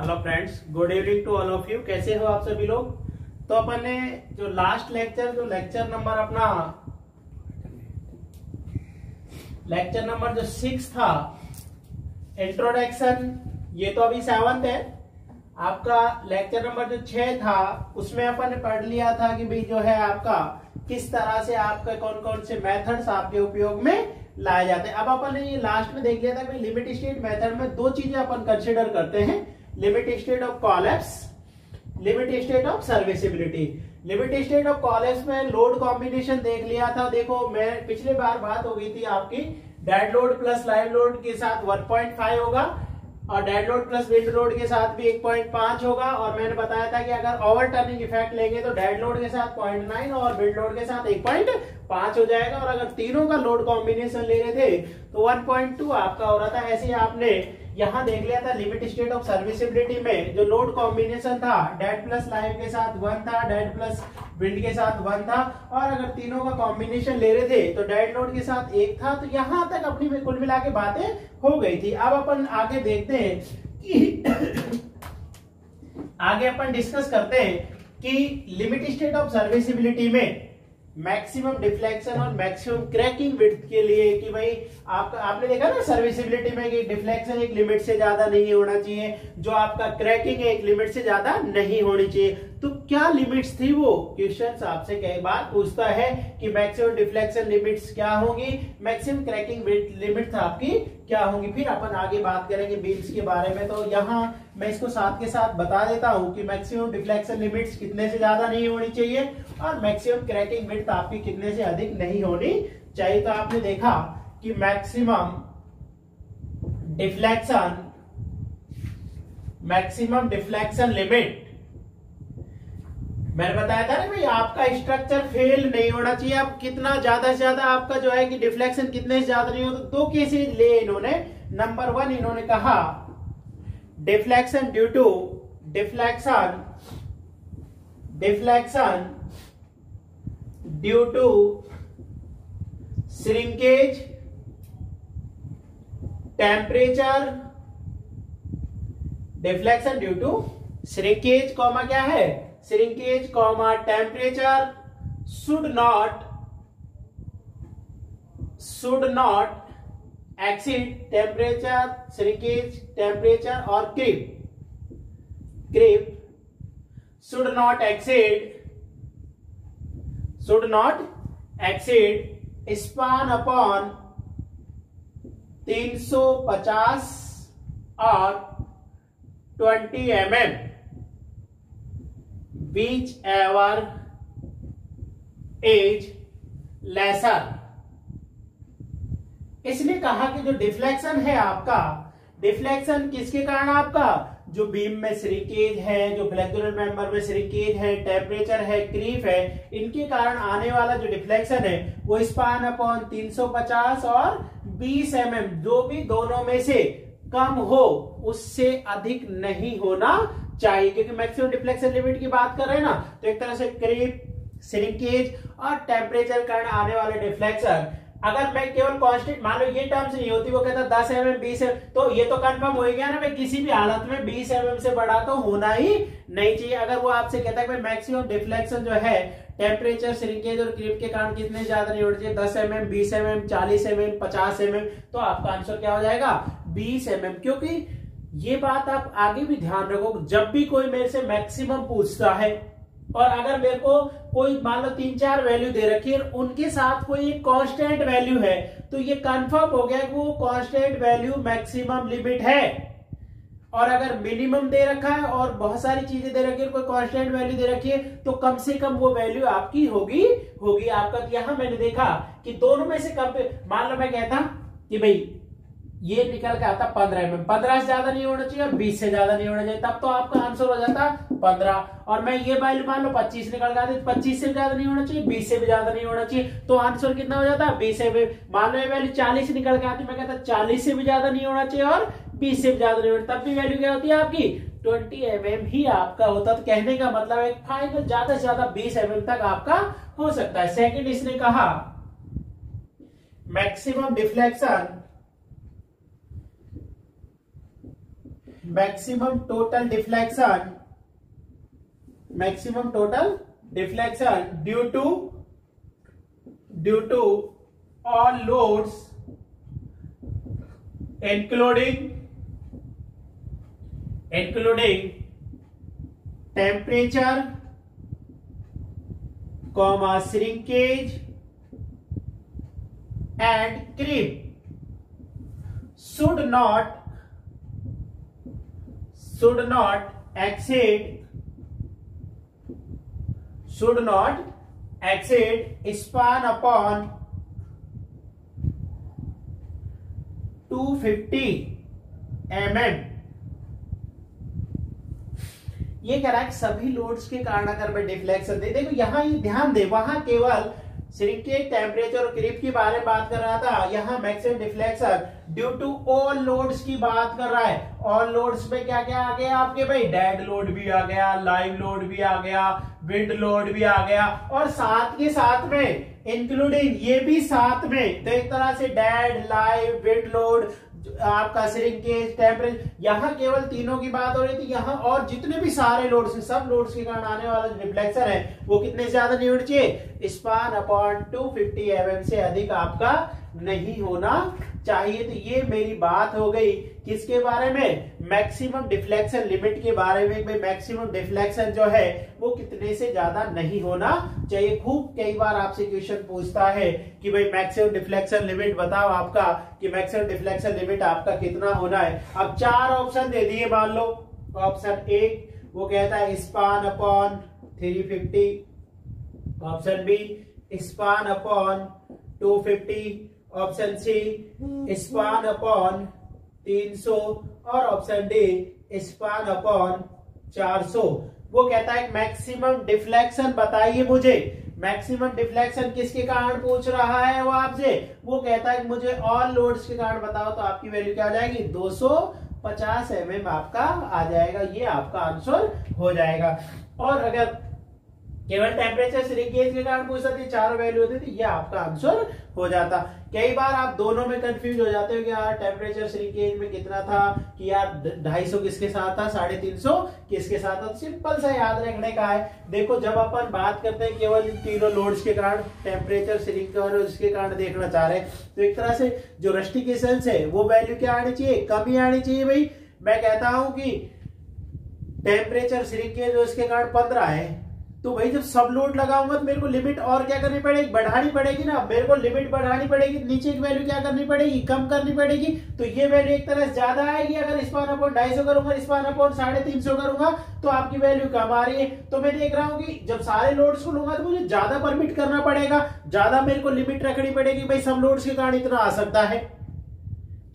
Hello friends good evening to all of you कैसे हो आप सभी लोग तो अपन ने जो लास्ट लेक्चर जो लेक्चर नंबर अपना लेक्चर नंबर जो सिक्स था इंट्रोडक्शन ये तो अभी सेवंथ है आपका लेक्चर नंबर जो छह था उसमें अपन ने पढ़ लिया था कि भाई जो है आपका किस तरह से आपके कौन कौन से मेथड्स आपके उपयोग में लाए जाते हैं अब अपन ने ये लास्ट में देख लिया था कि लिमिट स्टेट मेथड में दो चीजें अपन कंसिडर करते हैं limit state of collapse limit state of serviceability limit state of collapse में लोड कॉम्बिनेशन देख लिया था देखो मैं पिछले बार बात हो गई थी आपकी dead load plus live load के साथ 1.5 होगा और dead load plus wind load के साथ भी 1.5 होगा और मैंने बताया था कि अगर ओवर टर्निंग इफेक्ट लेंगे तो डेड लोड के साथ 0.9 और विंड लोड के साथ 1.5 हो जाएगा और अगर तीनों का लोड कॉम्बिनेशन ले रहे थे तो 1.2 आपका हो रहा था ऐसे आपने यहाँ देख लिया था लिमिट स्टेट ऑफ सर्विसेबिलिटी में जो लोड कॉम्बिनेशन था डेट प्लस लाइव के साथ वन था डेट प्लस विंड के साथ वन था और अगर तीनों का कॉम्बिनेशन ले रहे थे तो डेट लोड के साथ एक था तो यहाँ तक अपनी कुल मिला के बातें हो गई थी अब अपन आगे देखते हैं कि आगे अपन डिस्कस करते हैं कि लिमिट स्टेट ऑफ सर्विसबिलिटी में मैक्सिमम डिफ्लेक्शन और मैक्सिमम क्रैकिंग विथ के लिए कि भाई आपका आपने देखा ना सर्विसिबिलिटी में कि डिफ्लेक्शन एक लिमिट से ज्यादा नहीं होना चाहिए जो आपका क्रैकिंग है एक लिमिट से ज्यादा नहीं होनी चाहिए तो क्या लिमिट्स थी वो क्वेश्चन आपसे कई बार पूछता है कि मैक्सिमम डिफ्लेक्शन लिमिट्स क्या होंगी मैक्सिमम क्रैकिंग लिमिट्स आपकी क्या होंगी फिर अपन आगे बात करेंगे बीम्स के बारे में तो यहाँ मैं इसको साथ के साथ बता देता हूँ कि मैक्सिमम डिफ्लेक्शन लिमिट्स कितने से ज्यादा नहीं होनी चाहिए और मैक्सिमम क्रैकिंग विड्थ आपकी कितने से अधिक नहीं होनी चाहिए तो आपने देखा कि maximum deflection maximum deflection limit मैंने बताया था ना भाई आपका स्ट्रक्चर फेल नहीं होना चाहिए आप कितना ज्यादा से ज्यादा आपका जो है कि डिफ्लेक्शन कितने से ज्यादा नहीं हो तो दो केसेज ले इन्होंने नंबर वन इन्होंने कहा deflection due to deflection deflection due to shrinkage temperature deflection due to shrinkage comma क्या है shrinkage comma temperature should not should not exceed temperature shrinkage temperature और creep creep should not exceed should not exceed span upon 350 और 20 mm. M which ever is lesser इसलिए कहा कि जो deflection है आपका डिफ्लेक्शन किसके कारण आपका जो बीम में श्रीकेज है जो ब्लैकुलर मेंबर में श्रीकेज है टेम्परेचर है क्रीफ है इनके कारण आने वाला जो डिफ्लेक्शन है वो स्पान अपॉन 350 और 20 एम mm, जो भी दोनों में से कम हो उससे अधिक नहीं होना चाहिए क्योंकि मैक्सिमम डिफ्लेक्शन लिमिट की बात कर रहे हैं ना तो एक तरह से क्रीप सिरिकेज और टेम्परेचर कारण आने वाले डिफ्लेक्शन अगर मैं केवल कॉन्स्टेंट मान लो ये टर्म्स नहीं होती वो कहता दस एम एम बीस तो ये तो कंफर्म हो गया ना मैं किसी भी हालत में बीस एम एम से बड़ा तो होना ही नहीं चाहिए अगर वो आपसे कहता है कि मैक्सिमम डिफ्लेक्शन जो है टेम्परेचर श्रिंकेज और क्रीप के कारण कितने ज्यादा नहीं होने चाहिए दस एम एम बीस एम एम चालीस एम एम पचास एम एम तो आपका आंसर क्या हो जाएगा बीस एम एम क्योंकि ये बात आप आगे भी ध्यान रखो जब भी कोई मेरे से मैक्सिमम पूछता है और अगर मेरे को कोई मान लो तीन चार वैल्यू दे रखी है उनके साथ कोई एक कांस्टेंट वैल्यू है तो ये कंफर्म हो गया कि वो कांस्टेंट वैल्यू मैक्सिमम लिमिट है और अगर मिनिमम दे रखा है और बहुत सारी चीजें दे रखी है कोई कांस्टेंट वैल्यू दे रखी है तो कम से कम वो वैल्यू आपकी होगी होगी आपका तो यहां मैंने देखा कि दोनों में से कम मान लो मैं कहता कि भाई ये निकल के आता पंद्रह एम पंद्रह से ज्यादा नहीं होना चाहिए और बीस से ज्यादा नहीं होना चाहिए तब तो आपका आंसर हो जाता पंद्रह और मैं ये वैल्यू मान लो पच्चीस निकल के आती तो पच्चीस से ज्यादा नहीं होना चाहिए बीस से भी ज्यादा नहीं होना चाहिए तो आंसर कितना हो जाता बीस मान लो ये वैल्यू चालीस निकल के आती मैं कहता चालीस से भी ज्यादा नहीं होना चाहिए और बीस से भी ज्यादा नहीं होना तब भी वैल्यू क्या होती है आपकी ट्वेंटी एम ही आपका होता तो कहने का मतलब है फाइनल ज्यादा से ज्यादा बीस एम तक आपका हो सकता है सेकेंड इसने कहा maximum deflection maximum total deflection maximum total deflection due to due to all loads including including temperature comma shrinkage and creep should not should not exceed should not exceed span upon 250 mm ये कह रहा है सभी loads के कारण अगर मैं deflection दे देखो यहां ये ध्यान दे वहां केवल सिरिंग टेम्परेचर और क्रिप की बारे में बात कर रहा था यहाँ maximum deflection due to all loads की बात कर रहा है ऑल लोड्स में क्या क्या आ गया आपके भाई डेड लोड भी आ गया लाइव लोड भी आ गया विंड लोड भी आ गया और साथ के साथ में इंक्लूडिंग ये भी साथ में तो एक तरह से डेड लाइव विंड लोड आपका सिरिंग केज टेम्परेज यहाँ केवल तीनों की बात हो रही थी यहाँ और जितने भी सारे लोड्स हैं सब लोड्स के कारण आने वाला जो रिफ्लेक्शन है वो कितने ज्यादा नहीं होना चाहिए span upon two fifty M से अधिक आपका नहीं होना चाहिए तो ये मेरी बात हो गई किसके बारे में मैक्सिमम डिफ्लेक्शन लिमिट के बारे में मैक्सिमम डिफ्लेक्शन जो है वो कितने से ज्यादा नहीं होना चाहिए खूब कई बार आपसे क्वेश्चन पूछता है कि भाई मैक्सिमम डिफ्लेक्शन लिमिट बताओ आपका कि मैक्सिमम डिफ्लेक्शन लिमिट आपका कितना होना है अब चार ऑप्शन दे दिए मान लो ऑप्शन ए वो कहता है span upon three option B span upon two option C span upon 300 और ऑप्शन डी स्पान अपॉन 400 वो कहता है मैक्सिमम डिफ्लेक्शन बताइए मुझे मैक्सिमम डिफ्लेक्शन किसके कारण पूछ रहा है वो आपसे वो कहता है मुझे ऑल लोड्स के कारण बताओ तो आपकी वैल्यू क्या हो जाएगी 250 एम mm आपका आ जाएगा ये आपका आंसर हो जाएगा और अगर केवल टेम्परेचर श्रिंकेज के, कारण पूछ चार वैल्यू होती थी यह आपका आंसर हो जाता कई बार आप दोनों में कंफ्यूज हो जाते हो कि यार टेम्परेचर श्रिंकेज में कितना था कि यार ढाई सौ किसके साथ था साढ़े तीन सौ किसके साथ था सिंपल तो सा याद रखने का है देखो जब अपन बात करते हैं केवल तीनों लोड्स के कारण टेम्परेचर श्रिंक और उसके कारण देखना चाह रहे हैं तो एक तरह से जो रेस्टिकेशन है वो वैल्यू क्या आनी चाहिए कम ही आनी चाहिए भाई मैं कहता हूं कि टेम्परेचर जो उसके कारण पंद्रह है तो भाई जब सब लोड लगाऊंगा तो मेरे को लिमिट और क्या करनी पड़ेगी बढ़ानी पड़ेगी ना मेरे को लिमिट बढ़ानी पड़ेगी नीचे की वैल्यू क्या करनी पड़ेगी कम करनी पड़ेगी तो ये वैल्यू एक तरह से ज्यादा आएगी अगर इस पान अपॉन ढाई सौ करूंगा इस पान अपॉन साढ़े तीन सौ करूंगा तो आपकी वैल्यू कम आ रही है तो मैं देख रहा हूँ कि जब सारे लोड्स को लूंगा तो मुझे ज्यादा परमिट करना पड़ेगा ज्यादा मेरे को लिमिट रखनी पड़ेगी भाई सब लोड्स के कारण इतना आ सकता है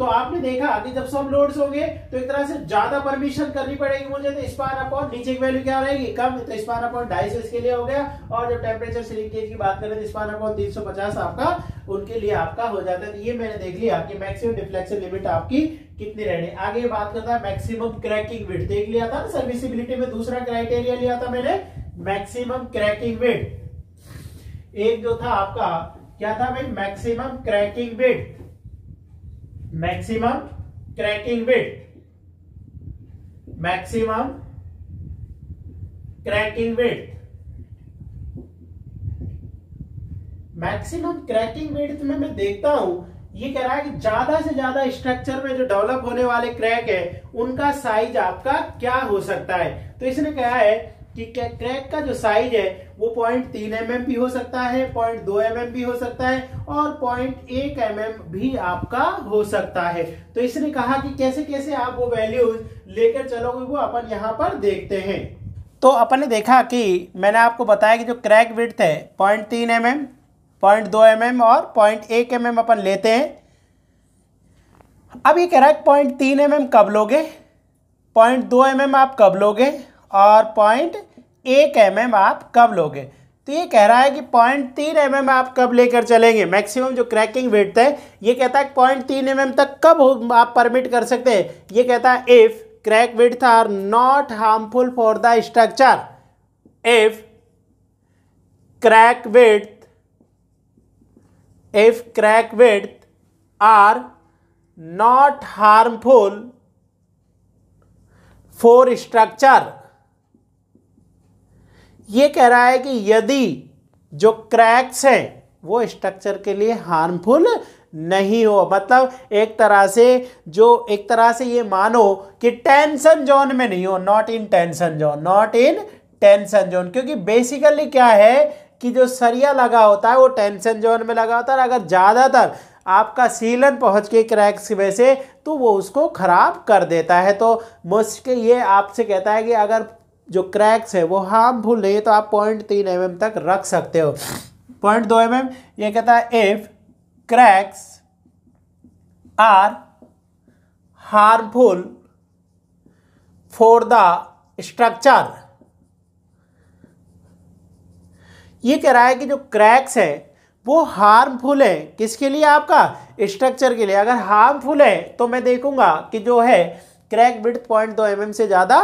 तो आपने देखा कि जब सब लोड्स होंगे तो एक तरह से ज्यादा परमिशन करनी पड़ेगी मुझे तो इस पार अपॉन नीचे की वैल्यू क्या रहेगी कम तो इस पार अपॉन ढाई सौ इसके लिए हो गया और जब टेम्परेचर स्लिंकेज की बात करें तो इस पार अपॉन तीन सौ पचास आपका उनके लिए आपका हो जाता है तो ये मैंने देख लिया आपकी मैक्सिमम डिफ्लेक्शन लिमिट आपकी कितनी रहनी आगे बात करता है मैक्सिमम क्रैकिंग विथ देख लिया था ना सर्विसिबिलिटी में दूसरा क्राइटेरिया लिया था मैंने मैक्सिमम क्रैकिंग विथ एक जो था आपका क्या था भाई maximum cracking width maximum cracking width maximum cracking width maximum cracking width में मैं देखता हूं ये कह रहा है कि ज्यादा से ज्यादा स्ट्रक्चर में जो डेवलप होने वाले क्रैक है उनका साइज आपका क्या हो सकता है तो इसने कहा है ठीक है क्रैक का जो साइज है वो पॉइंट तीन एम भी हो सकता है पॉइंट दो एम भी हो सकता है और पॉइंट एक एम भी आपका हो सकता है तो इसने कहा कि कैसे कैसे आप वो वैल्यूज लेकर चलोगे वो अपन यहाँ पर देखते हैं तो अपन ने देखा कि मैंने आपको बताया कि जो क्रैक विड्थ है पॉइंट तीन एम एम पॉइंट दो एम एम और पॉइंट एक एम एम अपन लेते हैं अब ये क्रैक पॉइंट तीन एम एम कब लोगे पॉइंट दो एम एम आप कब लोगे और पॉइंट एक एम एम आप कब लोगे तो ये कह रहा है कि पॉइंट तीन एम एम आप कब लेकर चलेंगे मैक्सिमम जो क्रैकिंग वेट है ये कहता है पॉइंट तीन एम एम तक कब हो आप परमिट कर सकते हैं ये कहता है if crack width are not harmful for the structure if crack width if crack width are not harmful for structure ये कह रहा है कि यदि जो क्रैक्स हैं वो स्ट्रक्चर के लिए हार्मफुल नहीं हो मतलब एक तरह से जो एक तरह से ये मानो कि टेंशन जोन में नहीं हो not in tension zone not in tension zone क्योंकि बेसिकली क्या है कि जो सरिया लगा होता है वो टेंशन जोन में लगा होता है अगर ज़्यादातर आपका सीलन पहुंच के क्रैक्स की वजह से तो वो उसको ख़राब कर देता है तो मुश्किल ये आपसे कहता है कि अगर जो क्रैक्स है वो हार्मफुल नहीं है तो आप पॉइंट तीन एम एम तक रख सकते हो पॉइंट दो एम एम ये कहता है if cracks are harmful for the structure ये कह रहा है कि जो क्रैक्स है वो हार्मफुल है किसके लिए आपका स्ट्रक्चर के लिए अगर हार्मफुल है तो मैं देखूंगा कि जो है क्रैक ब्रिथ पॉइंट दो एम से ज़्यादा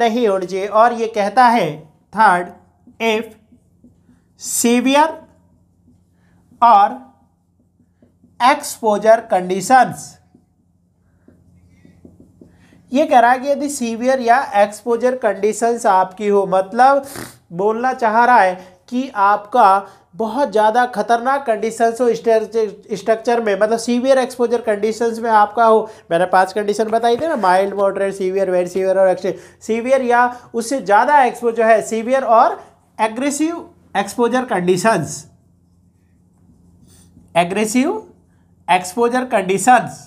नहीं होनी चाहिए और ये कहता है थर्ड इफ सीवियर और एक्सपोजर कंडीशंस ये कह रहा है कि यदि सीवियर या एक्सपोजर कंडीशंस आपकी हो मतलब बोलना चाह रहा है कि आपका बहुत ज़्यादा खतरनाक कंडीशंस हो स्ट्रक्चर में मतलब सीवियर एक्सपोजर कंडीशंस में आपका हो मैंने पांच कंडीशन बताई थी ना mild moderate severe very severe और एक्सट्रीम सीवियर या उससे ज़्यादा एक्सपोजर है सीवियर और aggressive exposure conditions aggressive exposure conditions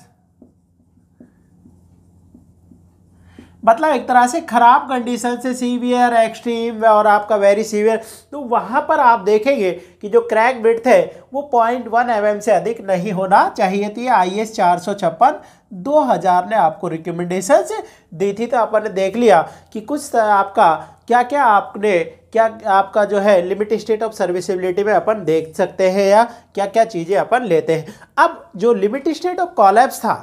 मतलब एक तरह से ख़राब कंडीशन से सीवियर एक्सट्रीम और आपका वेरी सीवियर तो वहाँ पर आप देखेंगे कि जो क्रैक विथ है वो पॉइंट वन एम से अधिक नहीं होना चाहिए थी आई एस चार सौ छप्पन दो हज़ार ने आपको रिकमेंडेशन दी थी तो आपने देख लिया कि कुछ आपका क्या क्या आपने क्या आपका जो है लिमिट स्टेट ऑफ सर्विसबिलिटी में अपन देख सकते हैं या क्या क्या चीज़ें अपन लेते हैं अब जो लिमिट स्टेट ऑफ कॉलेप्स था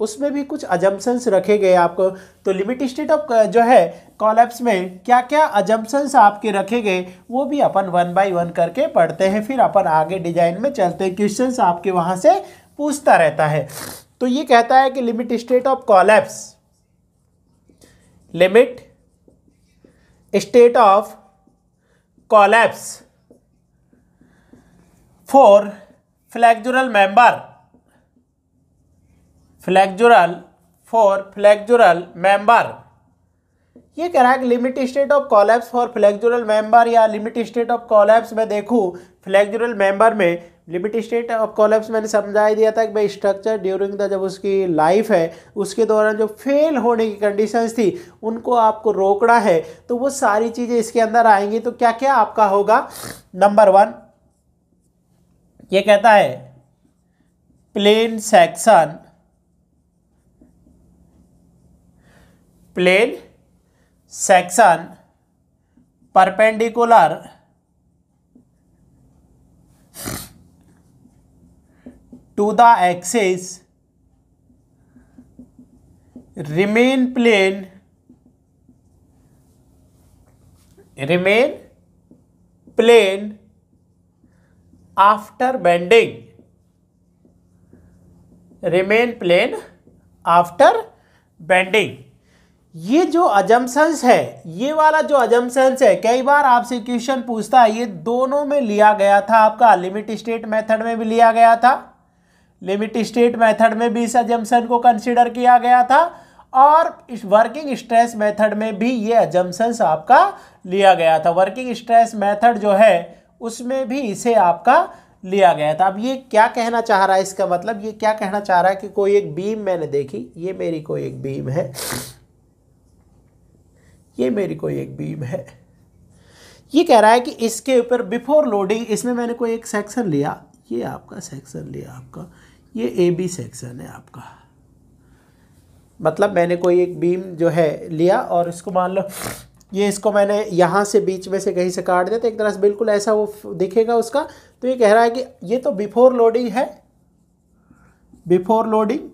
उसमें भी कुछ अजम्पन्स रखे गए आपको तो लिमिट स्टेट ऑफ जो है कॉलैप्स में क्या क्या अजम्पन्स आपके रखे गए वो भी अपन वन बाय वन करके पढ़ते हैं फिर अपन आगे डिजाइन में चलते हैं क्वेश्चंस आपके वहाँ से पूछता रहता है तो ये कहता है कि limit state of collapse limit state of collapse for flexural member flexural for flexural member ये कह रहा है कि limit state of collapse for flexural member या लिमिट स्टेट ऑफ कॉलेप्स में देखूँ फ्लैक्जुरल मेंबर में लिमिट स्टेट ऑफ कॉलेप्स मैंने समझा ही दिया था कि भाई स्ट्रक्चर ड्यूरिंग द जब उसकी लाइफ है उसके दौरान जो फेल होने की कंडीशंस थी उनको आपको रोकना है तो वो सारी चीज़ें इसके अंदर आएंगी तो क्या क्या आपका होगा नंबर वन ये कहता है plane section plane section perpendicular to the axis remain plane remain plane after bending remain plane after bending ये जो अजम्पन्स है ये वाला जो अजम्सन्स है कई बार आपसे क्वेश्चन पूछता है ये दोनों में लिया गया था आपका लिमिट स्टेट मेथड में भी लिया गया था लिमिट स्टेट मेथड में भी इस अजम्सन को कंसिडर किया गया था और इस वर्किंग स्ट्रेस मेथड में भी ये अजम्सन्स आपका लिया गया था वर्किंग स्ट्रेस मेथड जो है उसमें भी इसे आपका लिया गया था अब ये क्या कहना चाह रहा है इसका मतलब ये क्या कहना चाह रहा है कि कोई एक बीम मैंने देखी ये मेरी कोई एक बीम है ये मेरी कोई एक बीम है ये कह रहा है कि इसके ऊपर बिफोर लोडिंग इसमें मैंने कोई एक सेक्शन लिया ये आपका सेक्शन लिया आपका ये ए बी सेक्शन है आपका मतलब मैंने कोई एक बीम जो है लिया और इसको मान लो ये इसको मैंने यहाँ से बीच में से कहीं से काट दिया तो एक तरह से बिल्कुल ऐसा वो दिखेगा उसका तो ये कह रहा है कि ये तो बिफोर लोडिंग है बिफोर लोडिंग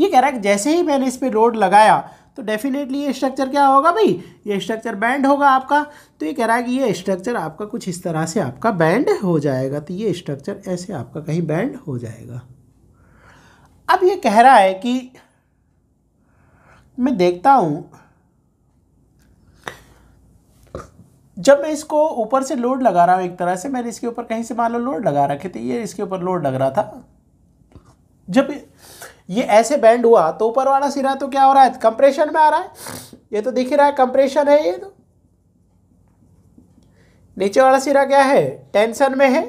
ये कह रहा है कि जैसे ही मैंने इस पर लोड लगाया तो डेफिनेटली ये स्ट्रक्चर क्या होगा भाई ये स्ट्रक्चर बैंड होगा आपका तो ये कह रहा है कि ये स्ट्रक्चर आपका कुछ इस तरह से आपका बैंड हो जाएगा तो ये स्ट्रक्चर ऐसे आपका कहीं बैंड हो जाएगा अब ये कह रहा है कि मैं देखता हूँ जब मैं इसको ऊपर से लोड लगा रहा हूँ एक तरह से मैंने इसके ऊपर कहीं से मान लो लोड लगा रखे थे ये इसके ऊपर लोड लग रहा था जब ये ऐसे बैंड हुआ तो ऊपर वाला सिरा तो क्या हो रहा है कंप्रेशन में आ रहा है ये तो दिख ही रहा है कंप्रेशन है ये तो नीचे वाला सिरा क्या है टेंशन में है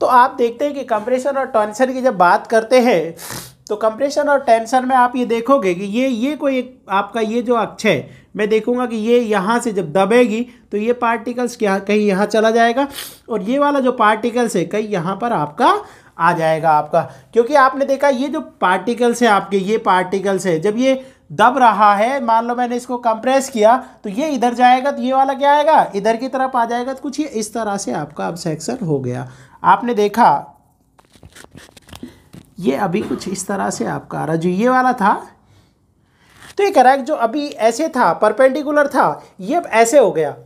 तो आप देखते हैं कि कंप्रेशन और टेंशन की जब बात करते हैं तो कंप्रेशन और टेंशन में आप ये देखोगे कि ये ये कोई आपका ये जो अक्ष है मैं देखूंगा कि ये यहाँ से जब दबेगी तो ये पार्टिकल्स क्या कहीं यहाँ चला जाएगा और ये वाला जो पार्टिकल्स है कहीं यहाँ पर आपका आ जाएगा आपका क्योंकि आपने देखा ये जो पार्टिकल्स है आपके ये पार्टिकल्स है जब ये दब रहा है मान लो मैंने इसको कंप्रेस किया तो ये इधर जाएगा तो ये वाला क्या आएगा इधर की तरफ आ जाएगा तो कुछ ये इस तरह से आपका अब सेक्शन हो गया आपने देखा ये अभी कुछ इस तरह से आपका आ रहा जो ये वाला था तो एक रैक जो अभी ऐसे था परपेंडिकुलर था ये अब ऐसे हो गया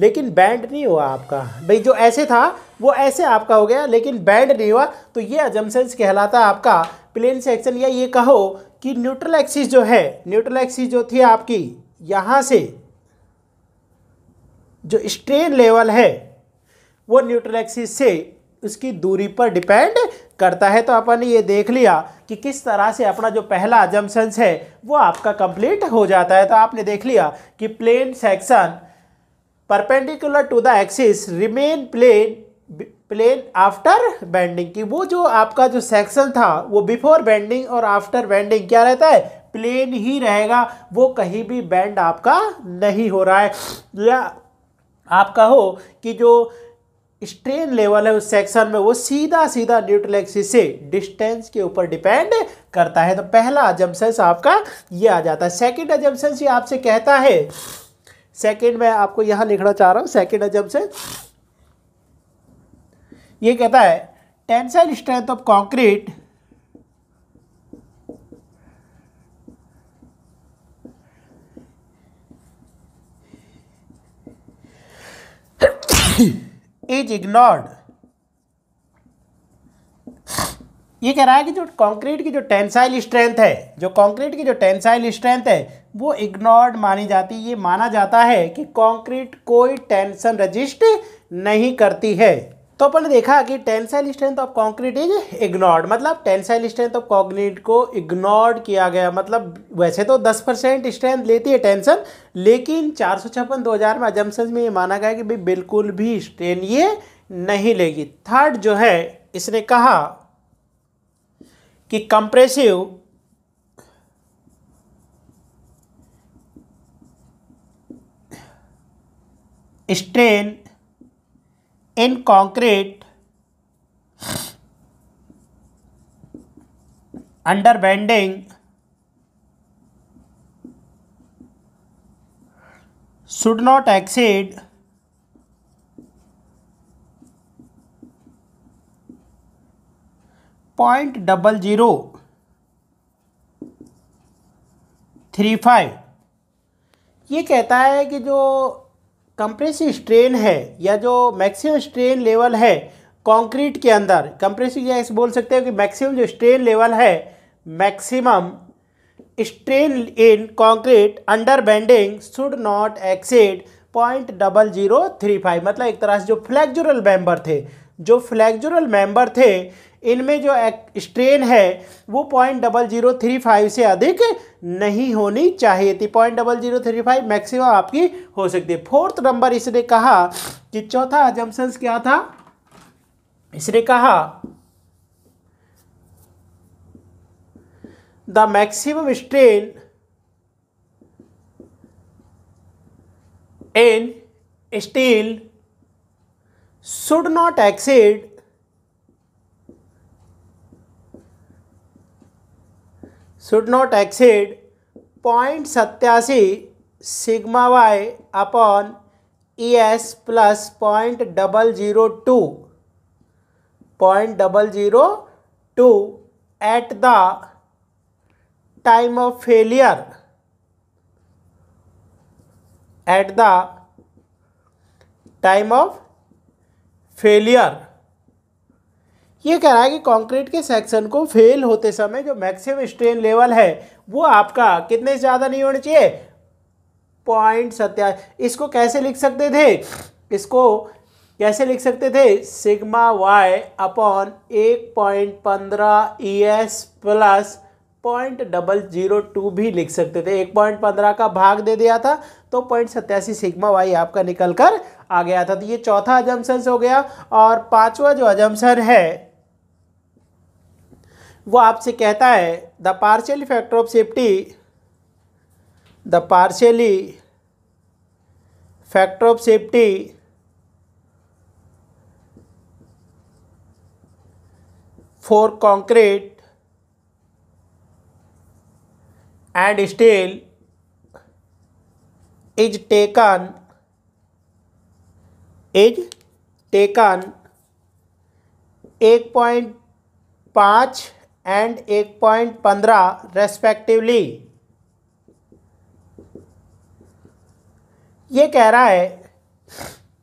लेकिन बैंड नहीं हुआ आपका भाई जो ऐसे था वो ऐसे आपका हो गया लेकिन बैंड नहीं हुआ तो ये अजमसेंस कहलाता है आपका प्लेन सेक्शन या ये कहो कि न्यूट्रल एक्सिस जो है न्यूट्रल एक्सिस जो थी आपकी यहाँ से जो स्ट्रेन लेवल है वो न्यूट्रल एक्सिस से उसकी दूरी पर डिपेंड करता है तो अपन ने ये देख लिया कि किस तरह से अपना जो पहला अजम्पन्स है वो आपका कंप्लीट हो जाता है तो आपने देख लिया कि plane section perpendicular to the axis remain plane plane after bending की वो जो आपका जो सेक्शन था वो बिफोर बेंडिंग और आफ्टर बेंडिंग क्या रहता है प्लेन ही रहेगा वो कहीं भी बेंड आपका नहीं हो रहा है या आपका हो कि जो स्ट्रेन लेवल है उस सेक्शन में वो सीधा सीधा न्यूट्रल एक्सिस से डिस्टेंस के ऊपर डिपेंड करता है तो पहला अजम्पन्स आपका ये आ जाता है सेकेंड अजम्पन्स ये आपसे कहता है सेकेंड मैं आपको यहां लिखना चाह रहा हूं सेकेंड अजम्पन ये कहता है tensile strength of concrete is ignored ये कह रहा है कि जो कंक्रीट की जो टेंसाइल स्ट्रेंथ है जो कंक्रीट की जो टेंसाइल स्ट्रेंथ है वो इग्नोर्ड मानी जाती है ये माना जाता है कि कंक्रीट कोई टेंशन रजिस्ट नहीं करती है तो अपन ने देखा कि tensile strength of concrete is ignored मतलब टेंसाइल स्ट्रेंथ ऑफ कॉन्क्रीट को इग्नोर्ड किया गया मतलब वैसे तो 10 परसेंट स्ट्रेंथ लेती है टेंसन लेकिन चार सौ छप्पन दो हज़ार में अजम्पन्स में ये माना गया कि भाई बिल्कुल भी स्ट्रेन ये नहीं लेगी थर्ड जो है इसने कहा कि compressive strain In concrete, under bending, should not exceed point double zero three five ये कहता है कि जो कंप्रेसिव स्ट्रेन है या जो मैक्सिमम स्ट्रेन लेवल है कंक्रीट के अंदर कंप्रेसिव या बोल सकते हो कि मैक्सिमम जो स्ट्रेन लेवल है maximum strain in concrete under bending should not exceed point double zero three five मतलब एक तरह से जो फ्लैक्जुरल मेंबर थे जो फ्लैक्जुरल मेंबर थे इनमें जो स्ट्रेन है वो point double zero three five से अधिक नहीं होनी चाहिए थी point double zero three five maximum आपकी हो सकती है फोर्थ नंबर इसने कहा कि चौथा अजम्पन्स क्या था इसने कहा the maximum strain in steel should not exceed should not exceed 0.87 sigma y upon ES plus 0.002 0.002 at the time of failure at the time of failure ये कह रहा है कि कंक्रीट के सेक्शन को फेल होते समय जो मैक्सिमम स्ट्रेन लेवल है वो आपका कितने से ज़्यादा नहीं होना चाहिए पॉइंट सत्या इसको कैसे लिख सकते थे इसको कैसे लिख सकते थे सिग्मा वाई अपॉन एक पॉइंट पंद्रह E S plus point double zero two भी लिख सकते थे एक पॉइंट पंद्रह का भाग दे दिया था तो पॉइंट सत्यासी सिग्मा वाई आपका निकल कर आ गया था तो ये चौथा अजम्सन हो गया और पांचवा जो अजम्सन है वो आपसे कहता है the partial factor of safety the partially factor of safety for concrete and steel is taken is taken एक पॉइंट पाँच एंड एक पॉइंट पंद्रह रेस्पेक्टिवली ये कह रहा है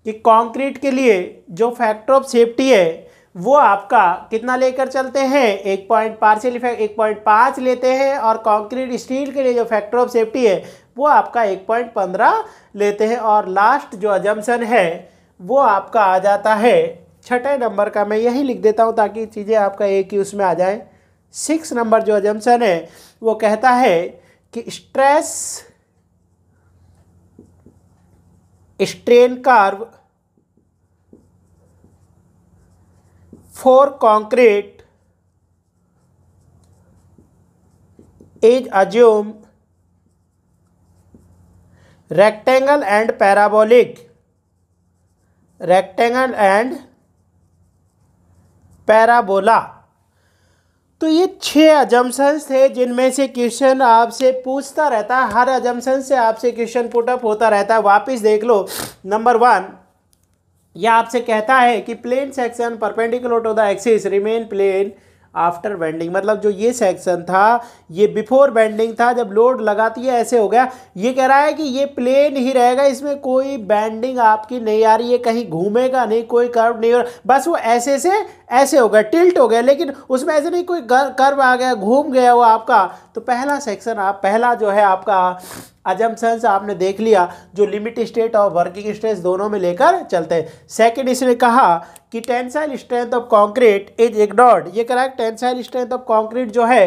कि कंक्रीट के लिए जो फैक्टर ऑफ सेफ्टी है वो आपका कितना लेकर चलते हैं एक पॉइंट पार्शियल इफेक्ट एक पॉइंट पाँच लेते हैं और कंक्रीट स्टील के लिए जो फैक्टर ऑफ सेफ्टी है वो आपका एक पॉइंट पंद्रह लेते हैं और लास्ट जो अजम्पन है वो आपका आ जाता है छठे नंबर का मैं यही लिख देता हूँ ताकि चीज़ें आपका एक ही उसमें आ जाए सिक्स नंबर जो एजम्सन है वो कहता है कि stress strain curve for concrete is assume rectangle and parabolic rectangle and parabola तो ये छह अजम्पन्स थे जिनमें से क्वेश्चन आपसे पूछता रहता है हर अजम्पन से आपसे क्वेश्चन पुटअप होता रहता है वापस देख लो नंबर वन यह आपसे कहता है कि plane section perpendicular to the axis remain plane after bending मतलब जो ये सेक्शन था ये बिफोर बेंडिंग था जब लोड लगाती है ऐसे हो गया ये कह रहा है कि ये प्लेन ही रहेगा इसमें कोई बेंडिंग आपकी नहीं आ रही है कहीं घूमेगा नहीं कोई कर्व नहीं हो बस वो ऐसे से ऐसे हो गया टिल्ट हो गया लेकिन उसमें ऐसे नहीं कोई कर्व आ गया घूम गया वो आपका तो पहला सेक्शन आप पहला जो है आपका अजम्पन्स आपने देख लिया जो लिमिट स्टेट और वर्किंग स्ट्रेस दोनों में लेकर चलते हैं सेकेंड इसने कहा कि tensile strength of concrete is ignored ये है टेंसाइल स्ट्रेंथ ऑफ कॉन्क्रीट जो है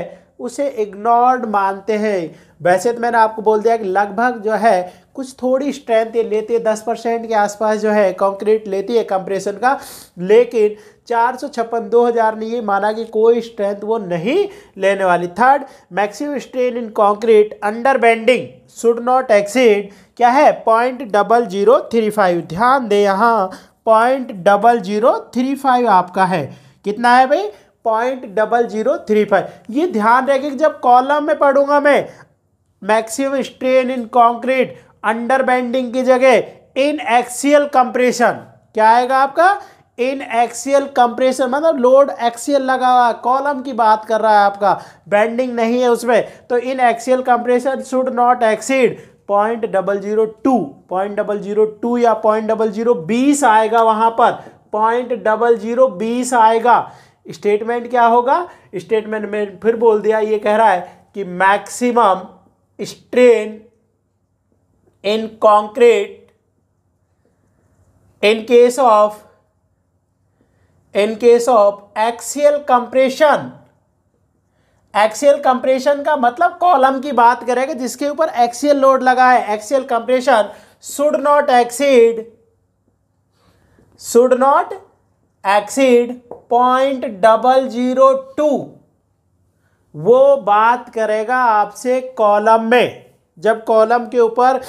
उसे इग्नोर्ड मानते हैं वैसे तो मैंने आपको बोल दिया कि लगभग जो है कुछ थोड़ी स्ट्रेंथ ये लेती है दस परसेंट के आसपास जो है कंक्रीट लेती है कंप्रेशन का लेकिन चार सौ छप्पन दो हज़ार ने ये माना कि कोई स्ट्रेंथ वो नहीं लेने वाली third maximum strain in concrete under bending should not exceed क्या है point double zero three five ध्यान दें यहाँ point double zero three five आपका है कितना है भाई point double zero three five ये ध्यान रखें कि जब कॉलम में पढ़ूंगा मैं maximum strain in concrete under bending की जगह इन एक्सियल कंप्रेशन क्या आएगा आपका इन एक्सियल कंप्रेशन मतलब लोड एक्सियल लगा हुआ कॉलम की बात कर रहा है आपका बेंडिंग नहीं है उसमें तो in axial compression should not exceed point double zero two point double zero two या पॉइंट डबल जीरो बीस आएगा वहां पर पॉइंट डबल जीरो बीस आएगा स्टेटमेंट क्या होगा स्टेटमेंट में फिर बोल दिया ये कह रहा है कि maximum strain in concrete in case of in case of axial compression axial compression का मतलब कॉलम की बात करेगा जिसके ऊपर एक्सीएल लोड लगा है axial compression should not exceed should not exceed point double zero two वो बात करेगा आपसे कॉलम में जब कॉलम के ऊपर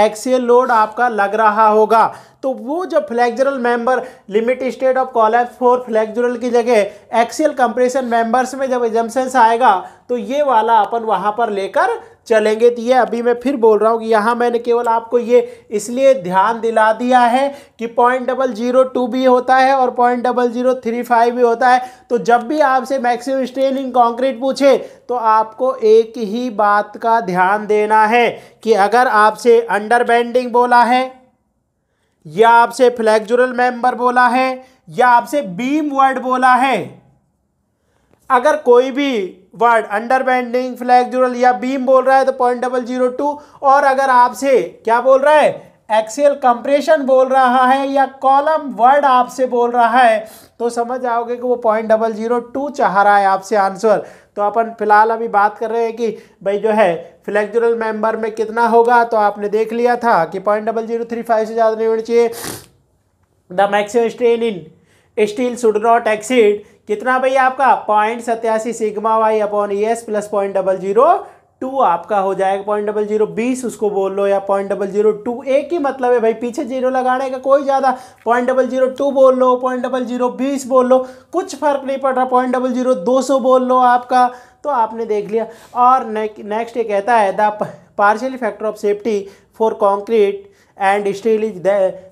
एक्सियल लोड आपका लग रहा होगा तो वो जब flexural member limit state of column for flexural की जगह एक्सियल कंप्रेशन मेंबर्स में जब एजम्सेंस आएगा तो ये वाला अपन वहाँ पर लेकर चलेंगे तो ये अभी मैं फिर बोल रहा हूँ कि यहाँ मैंने केवल आपको ये इसलिए ध्यान दिला दिया है कि पॉइंट डबल जीरो टू भी होता है और point double zero three five भी होता है तो जब भी आपसे मैक्सिमम स्ट्रेन इन कॉन्क्रीट पूछे तो आपको एक ही बात का ध्यान देना है कि अगर आपसे अंडर बैंडिंग बोला है या आपसे फ्लैक्जुरल मेंबर बोला है या आपसे बीम वर्ड बोला है अगर कोई भी वर्ड अंडर बैंडिंग जूरल या बीम बोल रहा है तो पॉइंट डबल जीरो टू और अगर आपसे क्या बोल रहा है एक्सेल कंप्रेशन बोल रहा है या कॉलम वर्ड आपसे बोल रहा है तो समझ आओगे कि वो पॉइंट डबल जीरो टू चाह रहा है आपसे आंसर तो अपन फिलहाल अभी बात कर रहे हैं कि भाई जो है फ्लैक्जुरल मेंबर में कितना होगा तो आपने देख लिया था कि point double zero three five से ज़्यादा नहीं होना चाहिए the maximum strain in steel should not exceed कितना भाई आपका पॉइंट सत्यासी sigma Y upon E e S plus point double zero two आपका हो जाएगा पॉइंट डबल जीरो बीस उसको बोल लो या पॉइंट डबल जीरो टू एक ही मतलब है भाई पीछे जीरो लगाने का कोई ज़्यादा पॉइंट डबल जीरो टू बोल लो पॉइंट डबल जीरो बीस बोल लो कुछ फर्क नहीं पड़ रहा पॉइंट डबल जीरो दो सौ बोल लो आपका तो आपने देख लिया और नेक्स्ट ये कहता है the partial factor of safety for concrete and steel is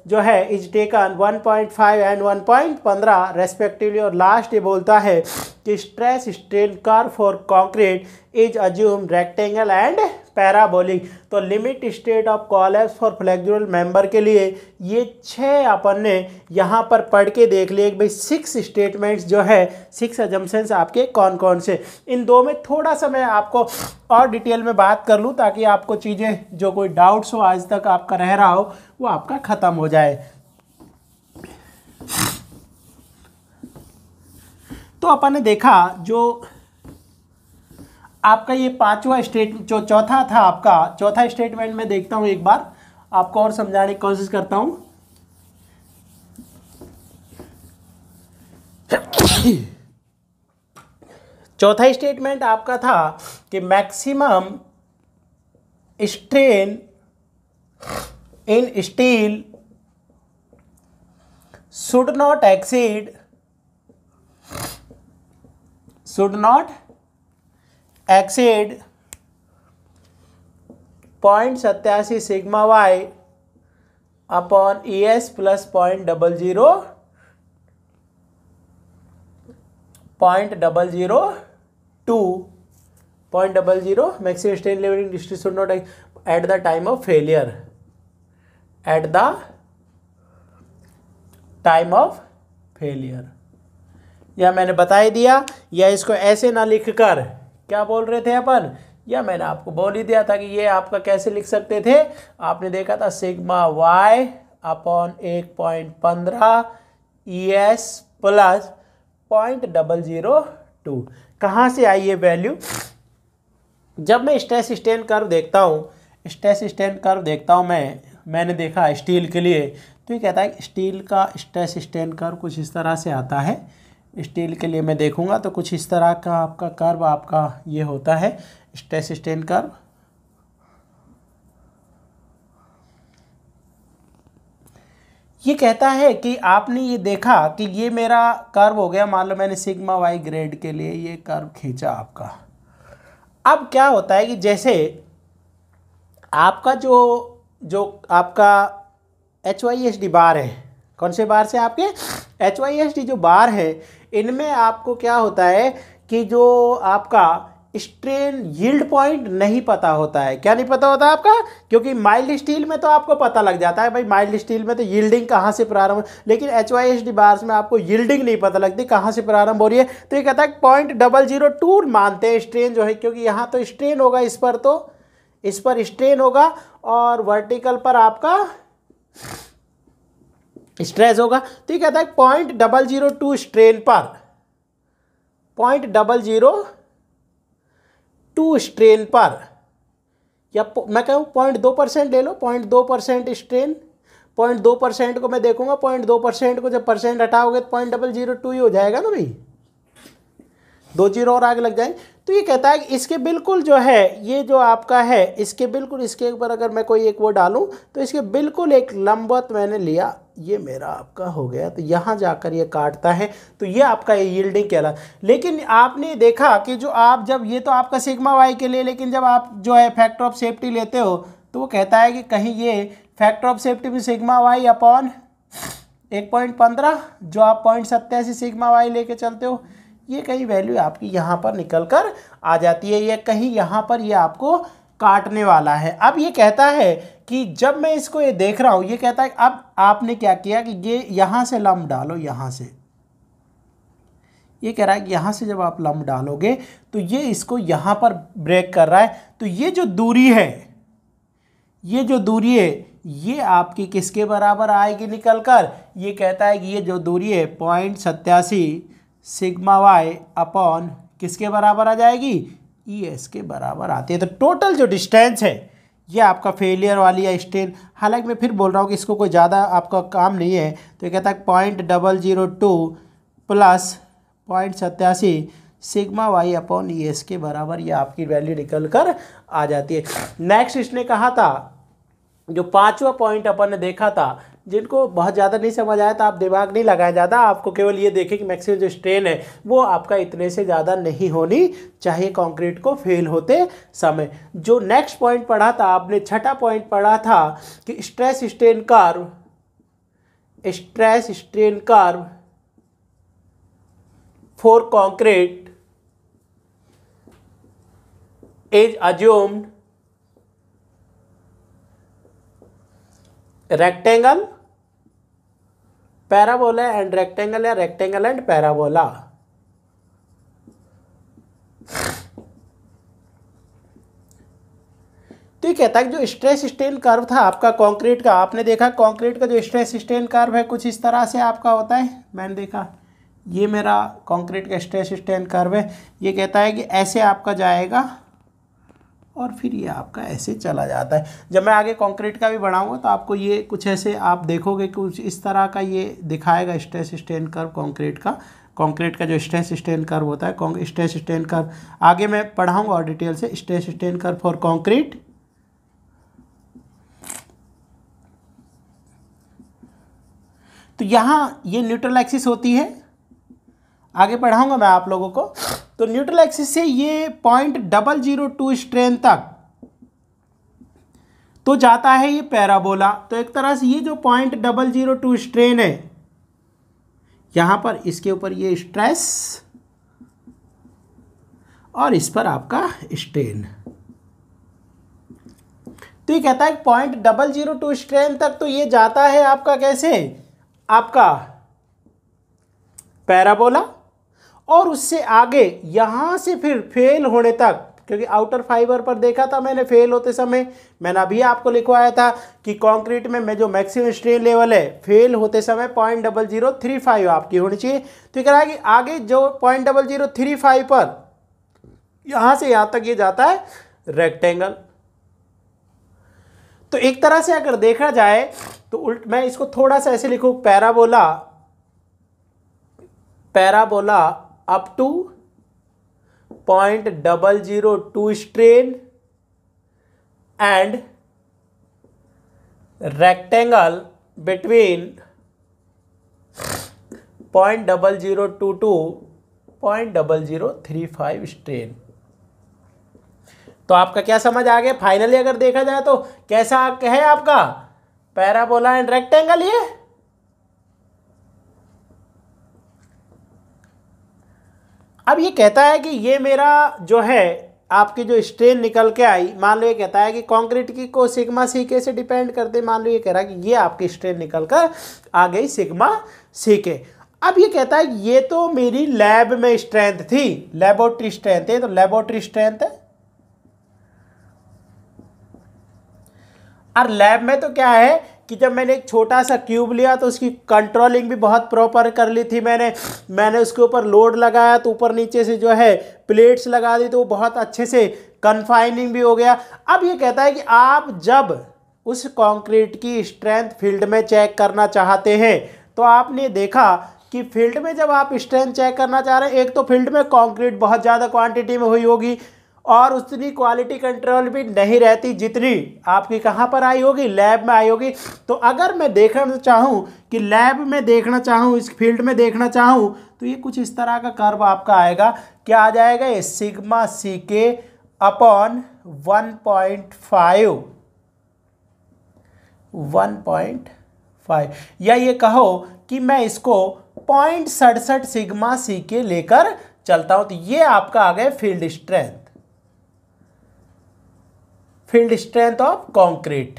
जो है इज टेकन 1.5 एंड 1.15 रेस्पेक्टिवली और लास्ट ये बोलता है कि stress strain curve for concrete is assume rectangle and parabolic तो limit state of collapse for flexural member के लिए ये छः अपन ने यहाँ पर पढ़ के देख लिए भाई सिक्स स्टेटमेंट्स जो है सिक्स एजम्पन्स आपके कौन कौन से इन दो में थोड़ा सा मैं आपको और डिटेल में बात कर लूँ ताकि आपको चीज़ें जो कोई डाउट्स हो आज तक आपका रह रहा हो वो आपका ख़त्म हो जाए तो अपन ने देखा जो आपका ये पांचवा स्टेट जो चौथा था आपका चौथा स्टेटमेंट में देखता हूँ एक बार आपको और समझाने की कोशिश करता हूँ चौथा स्टेटमेंट आपका था कि maximum strain in steel should not exceed should not exceed point सत्यासी sigma Y upon E e S plus point double zero point double zero two point double zero maximum strain levelling district not not at the time of failure at the time of failure या मैंने बता ही दिया या इसको ऐसे ना लिखकर क्या बोल रहे थे अपन या मैंने आपको बोल ही दिया था कि ये आपका कैसे लिख सकते थे आपने देखा था सिग्मा वाई अपॉन एक पॉइंट पंद्रह E S plus point double zero two कहाँ से आई ये वैल्यू जब मैं स्ट्रेस स्टैंड कर्व देखता हूँ स्ट्रेस स्टैंड कर्व देखता हूँ मैं मैंने देखा स्टील के लिए तो ये कहता है स्टील का स्ट्रेस स्टैंड कर्व कुछ इस तरह से आता है स्टील के लिए मैं देखूंगा तो कुछ इस तरह का आपका कर्व आपका ये होता है स्ट्रेस स्टेन कर्व ये कहता है कि आपने ये देखा कि ये मेरा कर्व हो गया मान लो मैंने सिग्मा वाई ग्रेड के लिए ये कर्व खींचा आपका अब क्या होता है कि जैसे आपका जो जो आपका H Y S D bar है कौन से बार से आपके एच वाई एस डी जो बार है इनमें आपको क्या होता है कि जो आपका स्ट्रेन यील्ड पॉइंट नहीं पता होता है क्या नहीं पता होता आपका क्योंकि माइल्ड स्टील में तो आपको पता लग जाता है भाई माइल्ड स्टील में तो यील्डिंग कहाँ से प्रारंभ लेकिन H Y S D bars में आपको यील्डिंग नहीं पता लगती कहाँ से प्रारंभ हो रही है तो ये कहता है पॉइंट डबल जीरो टू मानते हैं स्ट्रेन जो है क्योंकि यहाँ तो स्ट्रेन होगा इस पर तो इस पर स्ट्रेन होगा और वर्टिकल पर आपका स्ट्रेस होगा तो ये कहता है point double zero two strain पर point double zero two strain पर या मैं कहूँ पॉइंट दो परसेंट ले लो पॉइंट दो परसेंट स्ट्रेन पॉइंट दो परसेंट को मैं देखूंगा पॉइंट दो परसेंट को जब परसेंट हटाओगे तो पॉइंट डबल जीरो टू ही हो जाएगा ना भाई दो जीरो और आगे लग जाएंगे तो ये कहता है कि इसके बिल्कुल जो है ये जो आपका है इसके बिल्कुल इसके ऊपर अगर मैं कोई एक वो डालूँ तो इसके बिल्कुल एक लंबवत मैंने लिया ये मेरा आपका हो गया तो यहाँ जाकर ये काटता है तो ये आपका ये यील्डिंग कहला लेकिन आपने देखा कि जो आप जब ये तो आपका सिग्मा वाई के लिए लेकिन जब आप जो है फैक्टर ऑफ सेफ्टी लेते हो तो वो कहता है कि कहीं ये फैक्टर ऑफ सेफ्टी में सिग्मा वाई अपॉन एक पॉइंट पंद्रह जो आप पॉइंट सत्तासी सिग्मा वाई लेके चलते हो ये कहीं वैल्यू आपकी यहाँ पर निकल कर आ जाती है ये कहीं यहाँ पर ये आपको काटने वाला है अब ये कहता है कि जब मैं इसको ये देख रहा हूँ ये कहता है अब आपने क्या किया कि ये यहाँ से लम्ब डालो यहाँ से ये कह रहा है कि यहाँ से जब आप लम्ब डालोगे तो ये इसको यहाँ पर ब्रेक कर रहा है तो ये जो दूरी है ये जो दूरी है ये आपकी किसके बराबर आएगी निकल कर ये कहता है कि ये जो दूरी है पॉइंट सत्यासी सिग्मा वाई अपॉन किसके बराबर आ जाएगी ई e एस के बराबर आती है तो टोटल जो डिस्टेंस है ये आपका फेलियर वाली या स्टेन हालांकि मैं फिर बोल रहा हूँ कि इसको कोई ज़्यादा आपका काम नहीं है तो ये कहता है point double zero two plus point सत्यासी सिग्मा वाई अपॉन ई एस के बराबर ये आपकी वैल्यू निकल कर आ जाती है नेक्स्ट इसने कहा था जो पांचवा पॉइंट अपन ने देखा था जिनको बहुत ज़्यादा नहीं समझ आया तो आप दिमाग नहीं लगाएं ज़्यादा आपको केवल ये देखें कि मैक्सिमम जो स्ट्रेन है वो आपका इतने से ज़्यादा नहीं होनी चाहिए कंक्रीट को फेल होते समय जो नेक्स्ट पॉइंट पढ़ा था आपने छठा पॉइंट पढ़ा था कि stress strain curve stress strain curve for concrete as assumed rectangle parabola and rectangle या रेक्टेंगल एंड पैराबोला तो ये कहता है जो स्ट्रेस स्टेन कर्व था आपका कंक्रीट का आपने देखा कंक्रीट का जो स्ट्रेस स्टेन कर्व है कुछ इस तरह से आपका होता है मैंने देखा ये मेरा कंक्रीट का स्ट्रेस स्टेन कर्व है ये कहता है कि ऐसे आपका जाएगा और फिर ये आपका ऐसे चला जाता है जब मैं आगे कंक्रीट का भी बढ़ाऊंगा तो आपको ये कुछ ऐसे आप देखोगे कुछ इस तरह का ये दिखाएगा स्ट्रेस स्टेन कर्व कंक्रीट का कंक्रीट का जो स्ट्रेस स्टेन कर्व होता है स्ट्रेस स्टेन कर्व आगे मैं पढ़ाऊंगा और डिटेल से stress strain curve for concrete तो यहां ये न्यूट्रल एक्सिस होती है आगे पढ़ाऊंगा मैं आप लोगों को तो न्यूट्रल एक्सिस से ये point double zero two strain तक तो जाता है ये पैराबोला तो एक तरह से ये जो point double zero two strain है यहां पर इसके ऊपर ये स्ट्रेस और इस पर आपका स्ट्रेन तो ये कहता है point double zero two strain तक तो ये जाता है आपका कैसे आपका पैराबोला और उससे आगे यहाँ से फिर फेल होने तक क्योंकि आउटर फाइबर पर देखा था मैंने फेल होते समय मैंने अभी आपको लिखवाया था कि कंक्रीट में मैं जो मैक्सिमम स्ट्रेन लेवल है फेल होते समय point double zero three five आपकी होनी चाहिए तो ये कह रहा है कि आगे जो point double zero three five पर यहाँ से यहाँ तक ये जाता है रेक्टेंगल तो एक तरह से अगर देखा जाए तो उल्ट मैं इसको थोड़ा सा ऐसे लिखूँ parabola parabola up to point double zero two strain and rectangle between point double zero two to point double zero three five strain तो आपका क्या समझ आ गया फाइनली अगर देखा जाए तो कैसा है आपका पैराबोला एंड रेक्टेंगल ये अब ये कहता है कि ये मेरा जो है आपकी जो स्ट्रेन निकल के आई मान लो ये कहता है कि कंक्रीट की को सिग्मा सीके से डिपेंड करते मान लो ये कह रहा है कि ये आपकी स्ट्रेन निकल कर आ गई सिग्मा सीके अब ये कहता है ये तो मेरी लैब में स्ट्रेंथ थी लेबोरेटरी स्ट्रेंथ है तो लेबोरेटरी स्ट्रेंथ है और लैब में तो क्या है कि जब मैंने एक छोटा सा क्यूब लिया तो उसकी कंट्रोलिंग भी बहुत प्रॉपर कर ली थी मैंने मैंने उसके ऊपर लोड लगाया तो ऊपर नीचे से जो है प्लेट्स लगा दी तो वो बहुत अच्छे से कन्फाइनिंग भी हो गया अब ये कहता है कि आप जब उस कंक्रीट की स्ट्रेंथ फील्ड में चेक करना चाहते हैं तो आपने देखा कि फील्ड में जब आप स्ट्रेंथ चेक करना चाह रहे हैं एक तो फील्ड में कॉन्क्रीट बहुत ज़्यादा क्वान्टिटी में हुई होगी और उतनी क्वालिटी कंट्रोल भी नहीं रहती जितनी आपकी कहाँ पर आई होगी लैब में आई होगी तो अगर मैं देखना चाहूँ कि लैब में देखना चाहूँ इस फील्ड में देखना चाहूँ तो ये कुछ इस तरह का कर्व आपका आएगा क्या आ जाएगा ये sigma C K upon one point five one point five या ये कहो कि मैं इसको पॉइंट सड़सठ सिग्मा सी के लेकर चलता हूँ तो ये आपका आ गया field strength field strength of concrete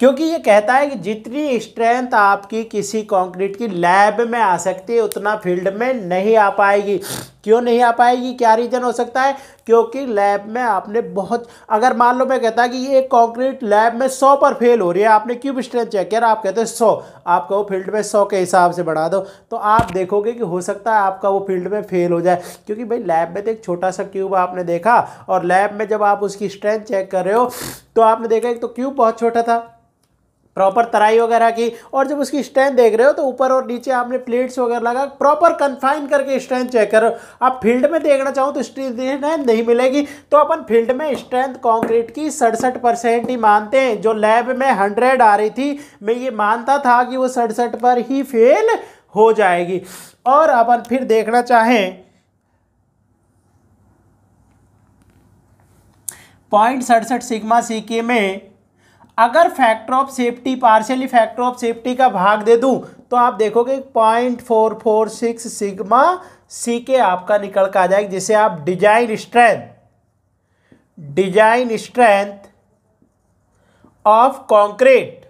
क्योंकि ये कहता है कि जितनी स्ट्रेंथ आपकी किसी कंक्रीट की लैब में आ सकती है उतना फील्ड में नहीं आ पाएगी क्यों नहीं आ पाएगी क्या रीज़न हो सकता है क्योंकि लैब में आपने बहुत अगर मान लो मैं कहता कि ये कंक्रीट लैब में सौ पर फेल हो रही है आपने क्यूब स्ट्रेंथ चेक किया आप कहते हैं सौ आप कहो फील्ड में सौ के हिसाब से बढ़ा दो तो आप देखोगे कि हो सकता है आपका वो फील्ड में फेल हो जाए क्योंकि भाई लैब में तो एक छोटा सा क्यूब आपने देखा और लैब में जब आप उसकी स्ट्रेंथ चेक कर रहे हो तो आपने देखा एक तो क्यूब बहुत छोटा था प्रॉपर तराई वगैरह की और जब उसकी स्ट्रेंथ देख रहे हो तो ऊपर और नीचे आपने प्लेट्स वगैरह लगा प्रॉपर कन्फाइन करके स्ट्रेंथ चेक करो आप फील्ड में देखना चाहो तो स्ट्रेंथ नहीं मिलेगी तो अपन फील्ड में स्ट्रेंथ कॉन्क्रीट की सड़सठ परसेंट ही मानते हैं जो लैब में हंड्रेड आ रही थी मैं ये मानता था कि वो सड़सठ पर ही फेल हो जाएगी और अपन फिर देखना चाहें पॉइंट सड़सठ सिग्मा सी के में अगर factor of safety partially factor of safety का भाग दे दूं तो आप देखोगे point four four six sigma C K आपका निकल कर आ जाएगा जिसे आप design strength design strength of concrete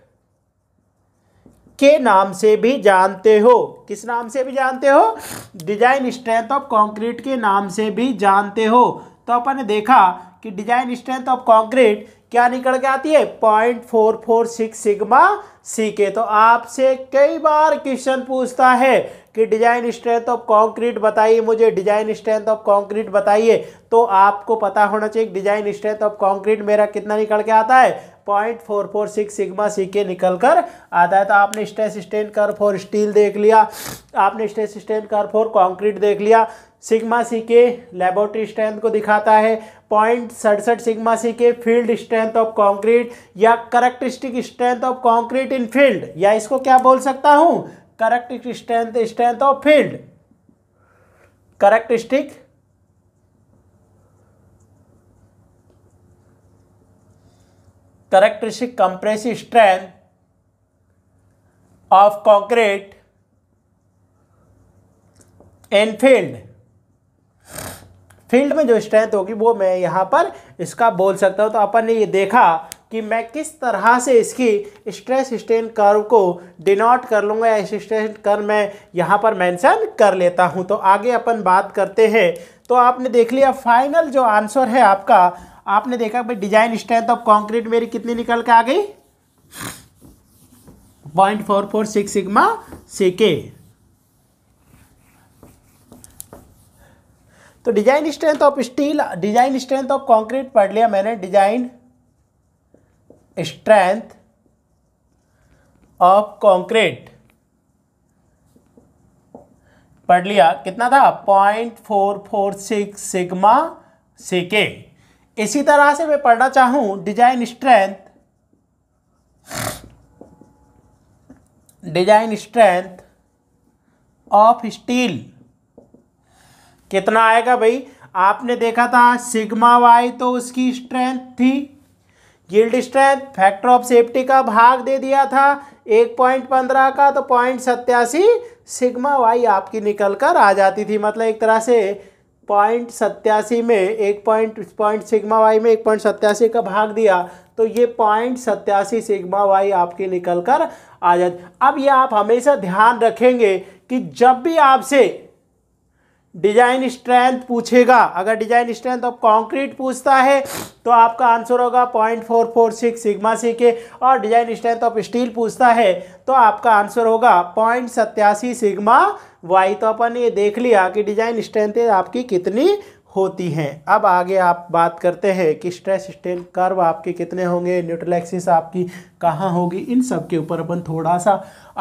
के नाम से भी जानते हो किस नाम से भी जानते हो डिजाइन स्ट्रेंथ ऑफ कंक्रीट के नाम से भी जानते हो तो अपन ने देखा कि डिजाइन स्ट्रेंथ ऑफ कंक्रीट क्या निकल के आती है point four four six sigma C K तो आपसे कई बार क्वेश्चन पूछता है कि डिजाइन स्ट्रेंथ ऑफ कंक्रीट बताइए मुझे डिजाइन स्ट्रेंथ ऑफ कंक्रीट बताइए तो आपको पता होना चाहिए डिजाइन स्ट्रेंथ ऑफ कंक्रीट मेरा कितना निकल के आता है point four four six sigma C K निकल कर आता है तो आपने stress strain curve for steel देख लिया आपने stress strain curve for concrete देख लिया सिग्मा सी के लेबोरेटरी स्ट्रेंथ को दिखाता है पॉइंट सड़सठ sigma C K field strength of concrete या characteristic strength of concrete in field या इसको क्या बोल सकता हूं correct strength strength of field characteristic characteristic compressive strength of concrete in field field में जो स्ट्रेंथ होगी वो मैं यहाँ पर इसका बोल सकता हूँ तो अपन ने ये देखा कि मैं किस तरह से इसकी स्ट्रेस स्टेन कर्व को डिनोट कर लूँगा या स्ट्रेस कर्व मैं यहाँ पर मेंशन कर लेता हूँ तो आगे अपन बात करते हैं तो आपने देख लिया फाइनल जो आंसर है आपका आपने देखा भाई डिजाइन स्ट्रेंथ ऑफ कॉन्क्रीट मेरी कितनी निकल के आ गई point four four six sigma C K तो design strength of steel design strength of concrete पढ़ लिया मैंने डिजाइन स्ट्रेंथ ऑफ कंक्रीट पढ़ लिया कितना था point four four six sigma C K इसी तरह से मैं पढ़ना चाहूं design strength design strength of steel कितना आएगा भाई आपने देखा था सिग्मा वाई तो उसकी स्ट्रेंथ थी yield strength factor of safety का भाग दे दिया था एक पॉइंट पंद्रह का तो पॉइंट सत्यासी सिग्मा वाई आपकी निकल कर आ जाती थी मतलब एक तरह से पॉइंट सत्यासी में एक पॉइंट पॉइंट सिग्मा वाई में एक पॉइंट सत्यासी का भाग दिया तो ये पॉइंट सत्यासी सिग्मा वाई आपकी निकल कर आ जाती अब ये आप हमेशा ध्यान रखेंगे कि जब भी आपसे डिजाइन स्ट्रेंथ पूछेगा अगर डिजाइन स्ट्रेंथ ऑफ कंक्रीट पूछता है तो आपका आंसर होगा point four four six sigma C K और डिजाइन स्ट्रेंथ ऑफ स्टील पूछता है तो आपका आंसर होगा पॉइंट सत्यासी सिग्मा वाई तो अपन ये देख लिया कि डिजाइन स्ट्रेंथ आपकी कितनी होती हैं अब आगे आप बात करते हैं कि स्ट्रेस स्टेन कर्व आपके कितने होंगे न्यूट्रल एक्सिस आपकी कहाँ होगी इन सब के ऊपर अपन थोड़ा सा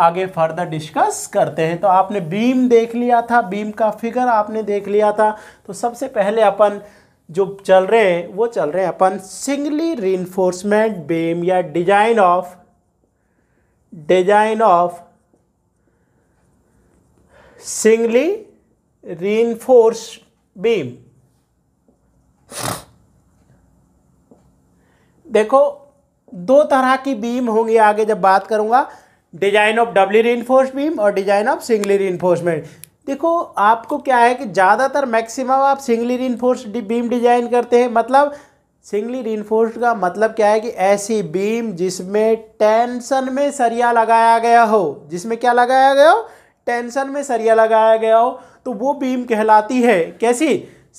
आगे फर्दर डिस्कस करते हैं तो आपने बीम देख लिया था बीम का फिगर आपने देख लिया था तो सबसे पहले अपन जो चल रहे हैं वो चल रहे हैं अपन सिंगली रीन्फोर्समेंट बीम या design of design of singly reinforced beam देखो दो तरह की बीम होंगी आगे जब बात करूंगा design of doubly reinforced beam और डिजाइन ऑफ सिंगली रीनफोर्समेंट देखो आपको क्या है कि ज़्यादातर मैक्सिमम आप सिंगली रीनफोर्स बीम डिजाइन करते हैं मतलब सिंगली रीनफोर्स्ड का मतलब क्या है कि ऐसी बीम जिसमें टेंशन में सरिया लगाया गया हो जिसमें क्या लगाया गया हो टेंशन में सरिया लगाया गया हो तो वो बीम कहलाती है कैसी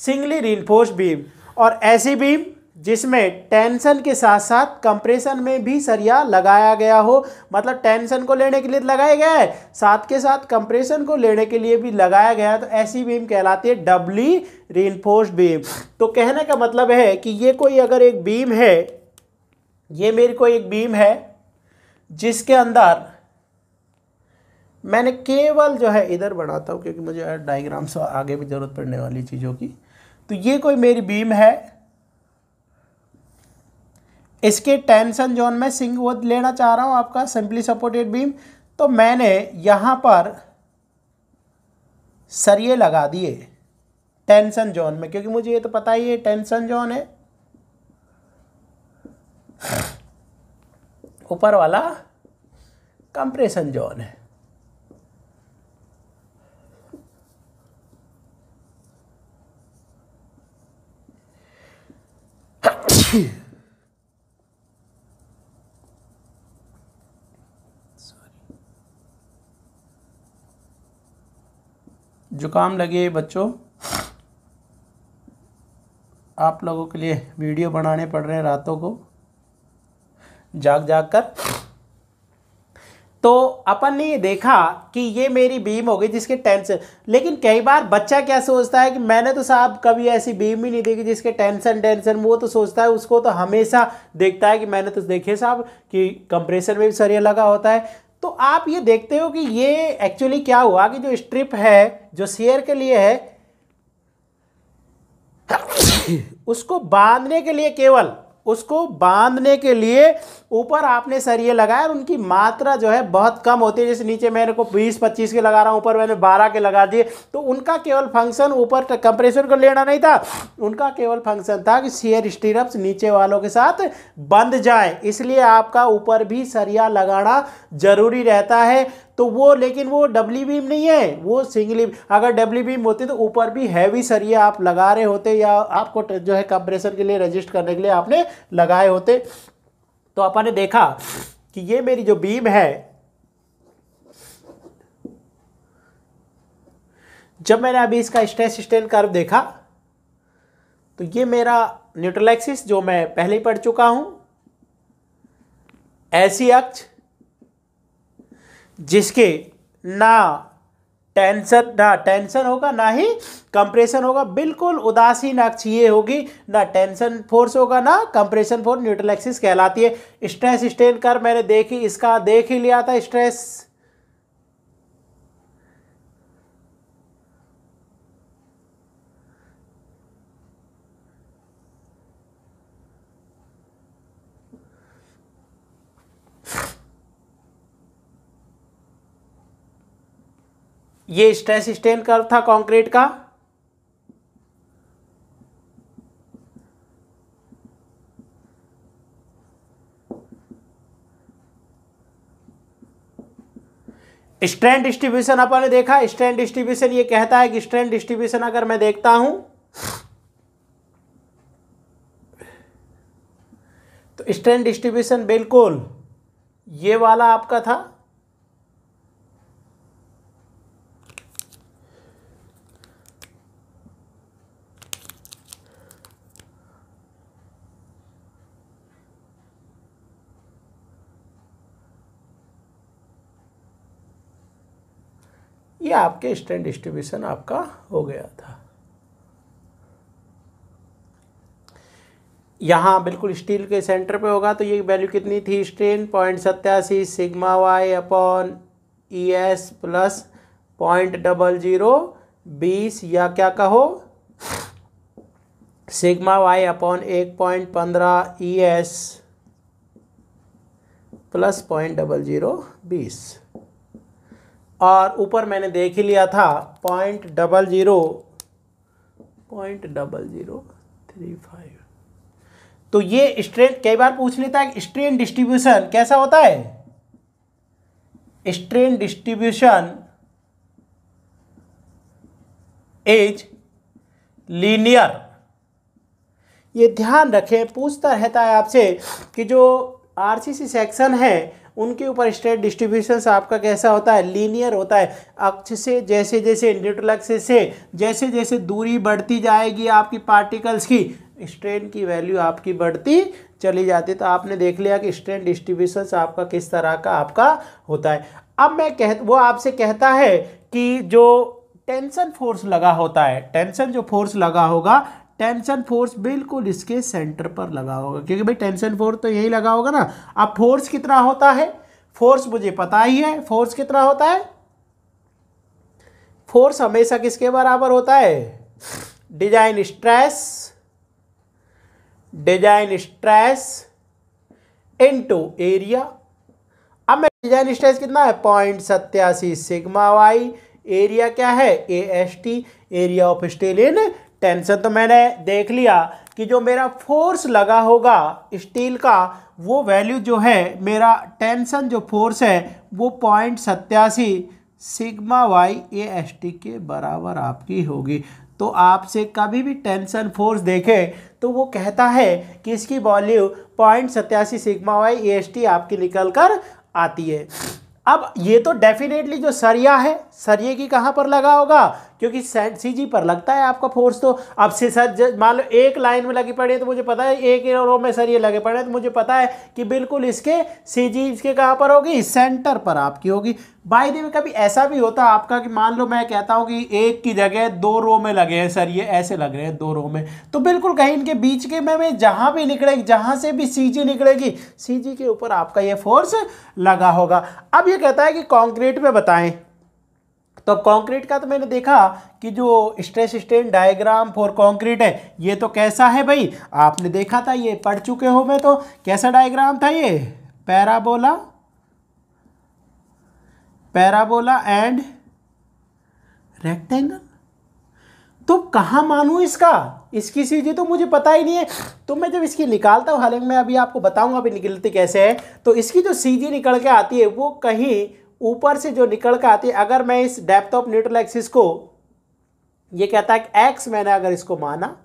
सिंगली रिनफोर्स बीम और ऐसी बीम जिसमें टेंशन के साथ साथ कंप्रेशन में भी सरिया लगाया गया हो मतलब टेंशन को लेने के लिए तो लगाया गया है साथ के साथ कंप्रेशन को लेने के लिए भी लगाया गया है तो ऐसी बीम कहलाती है डबली रीनफोर्स्ड बीम तो कहने का मतलब है कि ये कोई अगर एक बीम है ये मेरी कोई एक बीम है जिसके अंदर मैंने केवल जो है इधर बढ़ाता हूँ क्योंकि मुझे डायग्राम से आगे भी ज़रूरत पड़ने वाली चीज़ों की तो ये कोई मेरी बीम है इसके टेंशन जोन में सिंग वो लेना चाह रहा हूँ आपका सिंपली सपोर्टेड बीम तो मैंने यहाँ पर सरिये लगा दिए टेंशन जोन में क्योंकि मुझे ये तो पता ही है टेंशन जोन है ऊपर वाला कंप्रेशन जोन है जुकाम लगे बच्चों आप लोगों के लिए वीडियो बनाने पड़ रहे हैं रातों को जाग जाग कर तो अपन ने ये देखा कि ये मेरी बीम हो गई जिसके टेंशन लेकिन कई बार बच्चा क्या सोचता है कि मैंने तो साहब कभी ऐसी बीम ही नहीं देखी जिसके टेंशन टेंशन वो तो सोचता है उसको तो हमेशा देखता है कि मैंने तो देखे साहब कि कंप्रेसर में भी सरिया लगा होता है तो आप ये देखते हो कि ये एक्चुअली क्या हुआ कि जो स्ट्रिप है जो शेयर के लिए है उसको बांधने के लिए केवल उसको बांधने के लिए ऊपर आपने सरिये लगाए और उनकी मात्रा जो है बहुत कम होती है जैसे नीचे मैंने को 20-25 के लगा रहा हूँ ऊपर मैंने 12 के लगा दिए तो उनका केवल फंक्शन ऊपर कंप्रेसर को लेना नहीं था उनका केवल फंक्शन था कि शेयर स्टीरप्स नीचे वालों के साथ बंद जाएं इसलिए आपका ऊपर भी सरिया लगाना ज़रूरी रहता है तो वो लेकिन वो डब्ली बीम नहीं है वो सिंगली अगर डब्ली बीम होती तो ऊपर भी हैवी सरिया आप लगा रहे होते या आपको जो है कंप्रेसर के लिए रजिस्ट करने के लिए आपने लगाए होते तो अपन ने देखा कि ये मेरी जो बीम है जब मैंने अभी इसका स्ट्रेस स्टेन कर्व देखा तो ये मेरा न्यूट्रल एक्सिस जो मैं पहले ही पढ़ चुका हूं ऐसी अक्ष जिसके ना टेंशन ना टेंशन होगा ना ही कंप्रेशन होगा बिल्कुल उदासीन चाहिए होगी ना टेंशन फोर्स होगा ना कंप्रेशन फोर्स न्यूट्रल एक्सिस कहलाती है स्ट्रेस स्टेन कर मैंने देखी इसका देख ही लिया था स्ट्रेस ये स्ट्रेस स्टेन कर्व था कंक्रीट का स्ट्रेंड डिस्ट्रीब्यूशन अपन ने देखा स्ट्रेंड डिस्ट्रीब्यूशन ये कहता है कि स्ट्रेंड डिस्ट्रीब्यूशन अगर मैं देखता हूं तो स्ट्रेंड डिस्ट्रीब्यूशन बिल्कुल ये वाला आपका था ये आपके स्टैंड डिस्ट्रीब्यूशन आपका हो गया था यहाँ बिल्कुल स्टील के सेंटर पे होगा तो ये वैल्यू कितनी थी स्ट्रेन पॉइंट सत्यासी sigma Y upon E S plus point double zero बीस या क्या कहो सिग्मा वाई अपॉन एक पॉइंट पंद्रह E S plus point double zero बीस और ऊपर मैंने देख ही लिया था point double zero point double zero three five तो ये स्ट्रेन कई बार पूछ लेता है स्ट्रेन डिस्ट्रीब्यूशन कैसा होता है स्ट्रेन डिस्ट्रीब्यूशन इज लीनियर ये ध्यान रखें पूछता रहता है आपसे कि जो आरसीसी सेक्शन है उनके ऊपर स्टेट डिस्ट्रीब्यूशन आपका कैसा होता है लीनियर होता है अक्ष से जैसे जैसे न्यूट्रल अक्ष से जैसे जैसे दूरी बढ़ती जाएगी आपकी पार्टिकल्स की स्ट्रेन की वैल्यू आपकी बढ़ती चली जाती तो आपने देख लिया कि स्ट्रेन डिस्ट्रीब्यूशन आपका किस तरह का आपका होता है अब मैं कह वो आपसे कहता है कि जो टेंशन फोर्स लगा होता है टेंशन जो फोर्स लगा होगा टेंशन फोर्स बिल्कुल इसके सेंटर पर लगा होगा क्योंकि भाई टेंशन फोर्स तो यही लगा होगा ना अब फोर्स कितना होता है फोर्स मुझे पता ही है फोर्स कितना होता है फोर्स हमेशा किसके बराबर होता है design stress design stress into area अब मैं डिजाइन स्ट्रेस कितना है पॉइंट सत्यासी सिग्मा वाई एरिया क्या है A S T area of steel in tension तो मैंने देख लिया कि जो मेरा फोर्स लगा होगा स्टील का वो वैल्यू जो है मेरा टेंशन जो फोर्स है वो पॉइंट सत्यासी sigma y A S T के बराबर आपकी होगी तो आपसे कभी भी टेंशन फोर्स देखे तो वो कहता है कि इसकी वॉल्यू पॉइंट सत्यासी sigma y A S T आपकी निकल कर आती है अब ये तो डेफिनेटली जो सरिया है सरिये की कहाँ पर लगा होगा क्योंकि सी जी पर लगता है आपका फोर्स तो अब से सर मान लो एक लाइन में लगी पड़ी है तो मुझे पता है एक रो में सर ये लगे पड़े हैं तो मुझे पता है कि बिल्कुल इसके सी जी इसके कहाँ पर होगी सेंटर पर आपकी होगी बाई दी कभी ऐसा भी होता है आपका कि मान लो मैं कहता हूँ कि एक की जगह दो रो में लगे हैं सर ये ऐसे लग रहे हैं दो रो में तो बिल्कुल कहीं इनके बीच के में, में जहाँ भी निकलेगी जहाँ से भी सी जी निकलेगी सी जी के ऊपर आपका ये फोर्स लगा होगा अब ये कहता है कि कॉन्क्रीट में बताएं तो कंक्रीट का तो मैंने देखा कि जो stress strain diagram for concrete है ये तो कैसा है भाई आपने देखा था ये पढ़ चुके हो मैं तो कैसा डायग्राम था ये पैराबोला पैराबोला एंड रेक्टेंगल तो कहाँ मानूँ इसका इसकी चीज़ें तो मुझे पता ही नहीं है तो मैं जब इसकी निकालता हूँ हालांकि मैं अभी आपको बताऊँगा अभी निकलती कैसे है तो इसकी जो सीजी निकल के आती है वो कहीं ऊपर से जो निकल कर आती है अगर मैं इस डेप्थ ऑफ न्यूट्रल एक्सिस को ये कहता है कि एक्स मैंने अगर इसको माना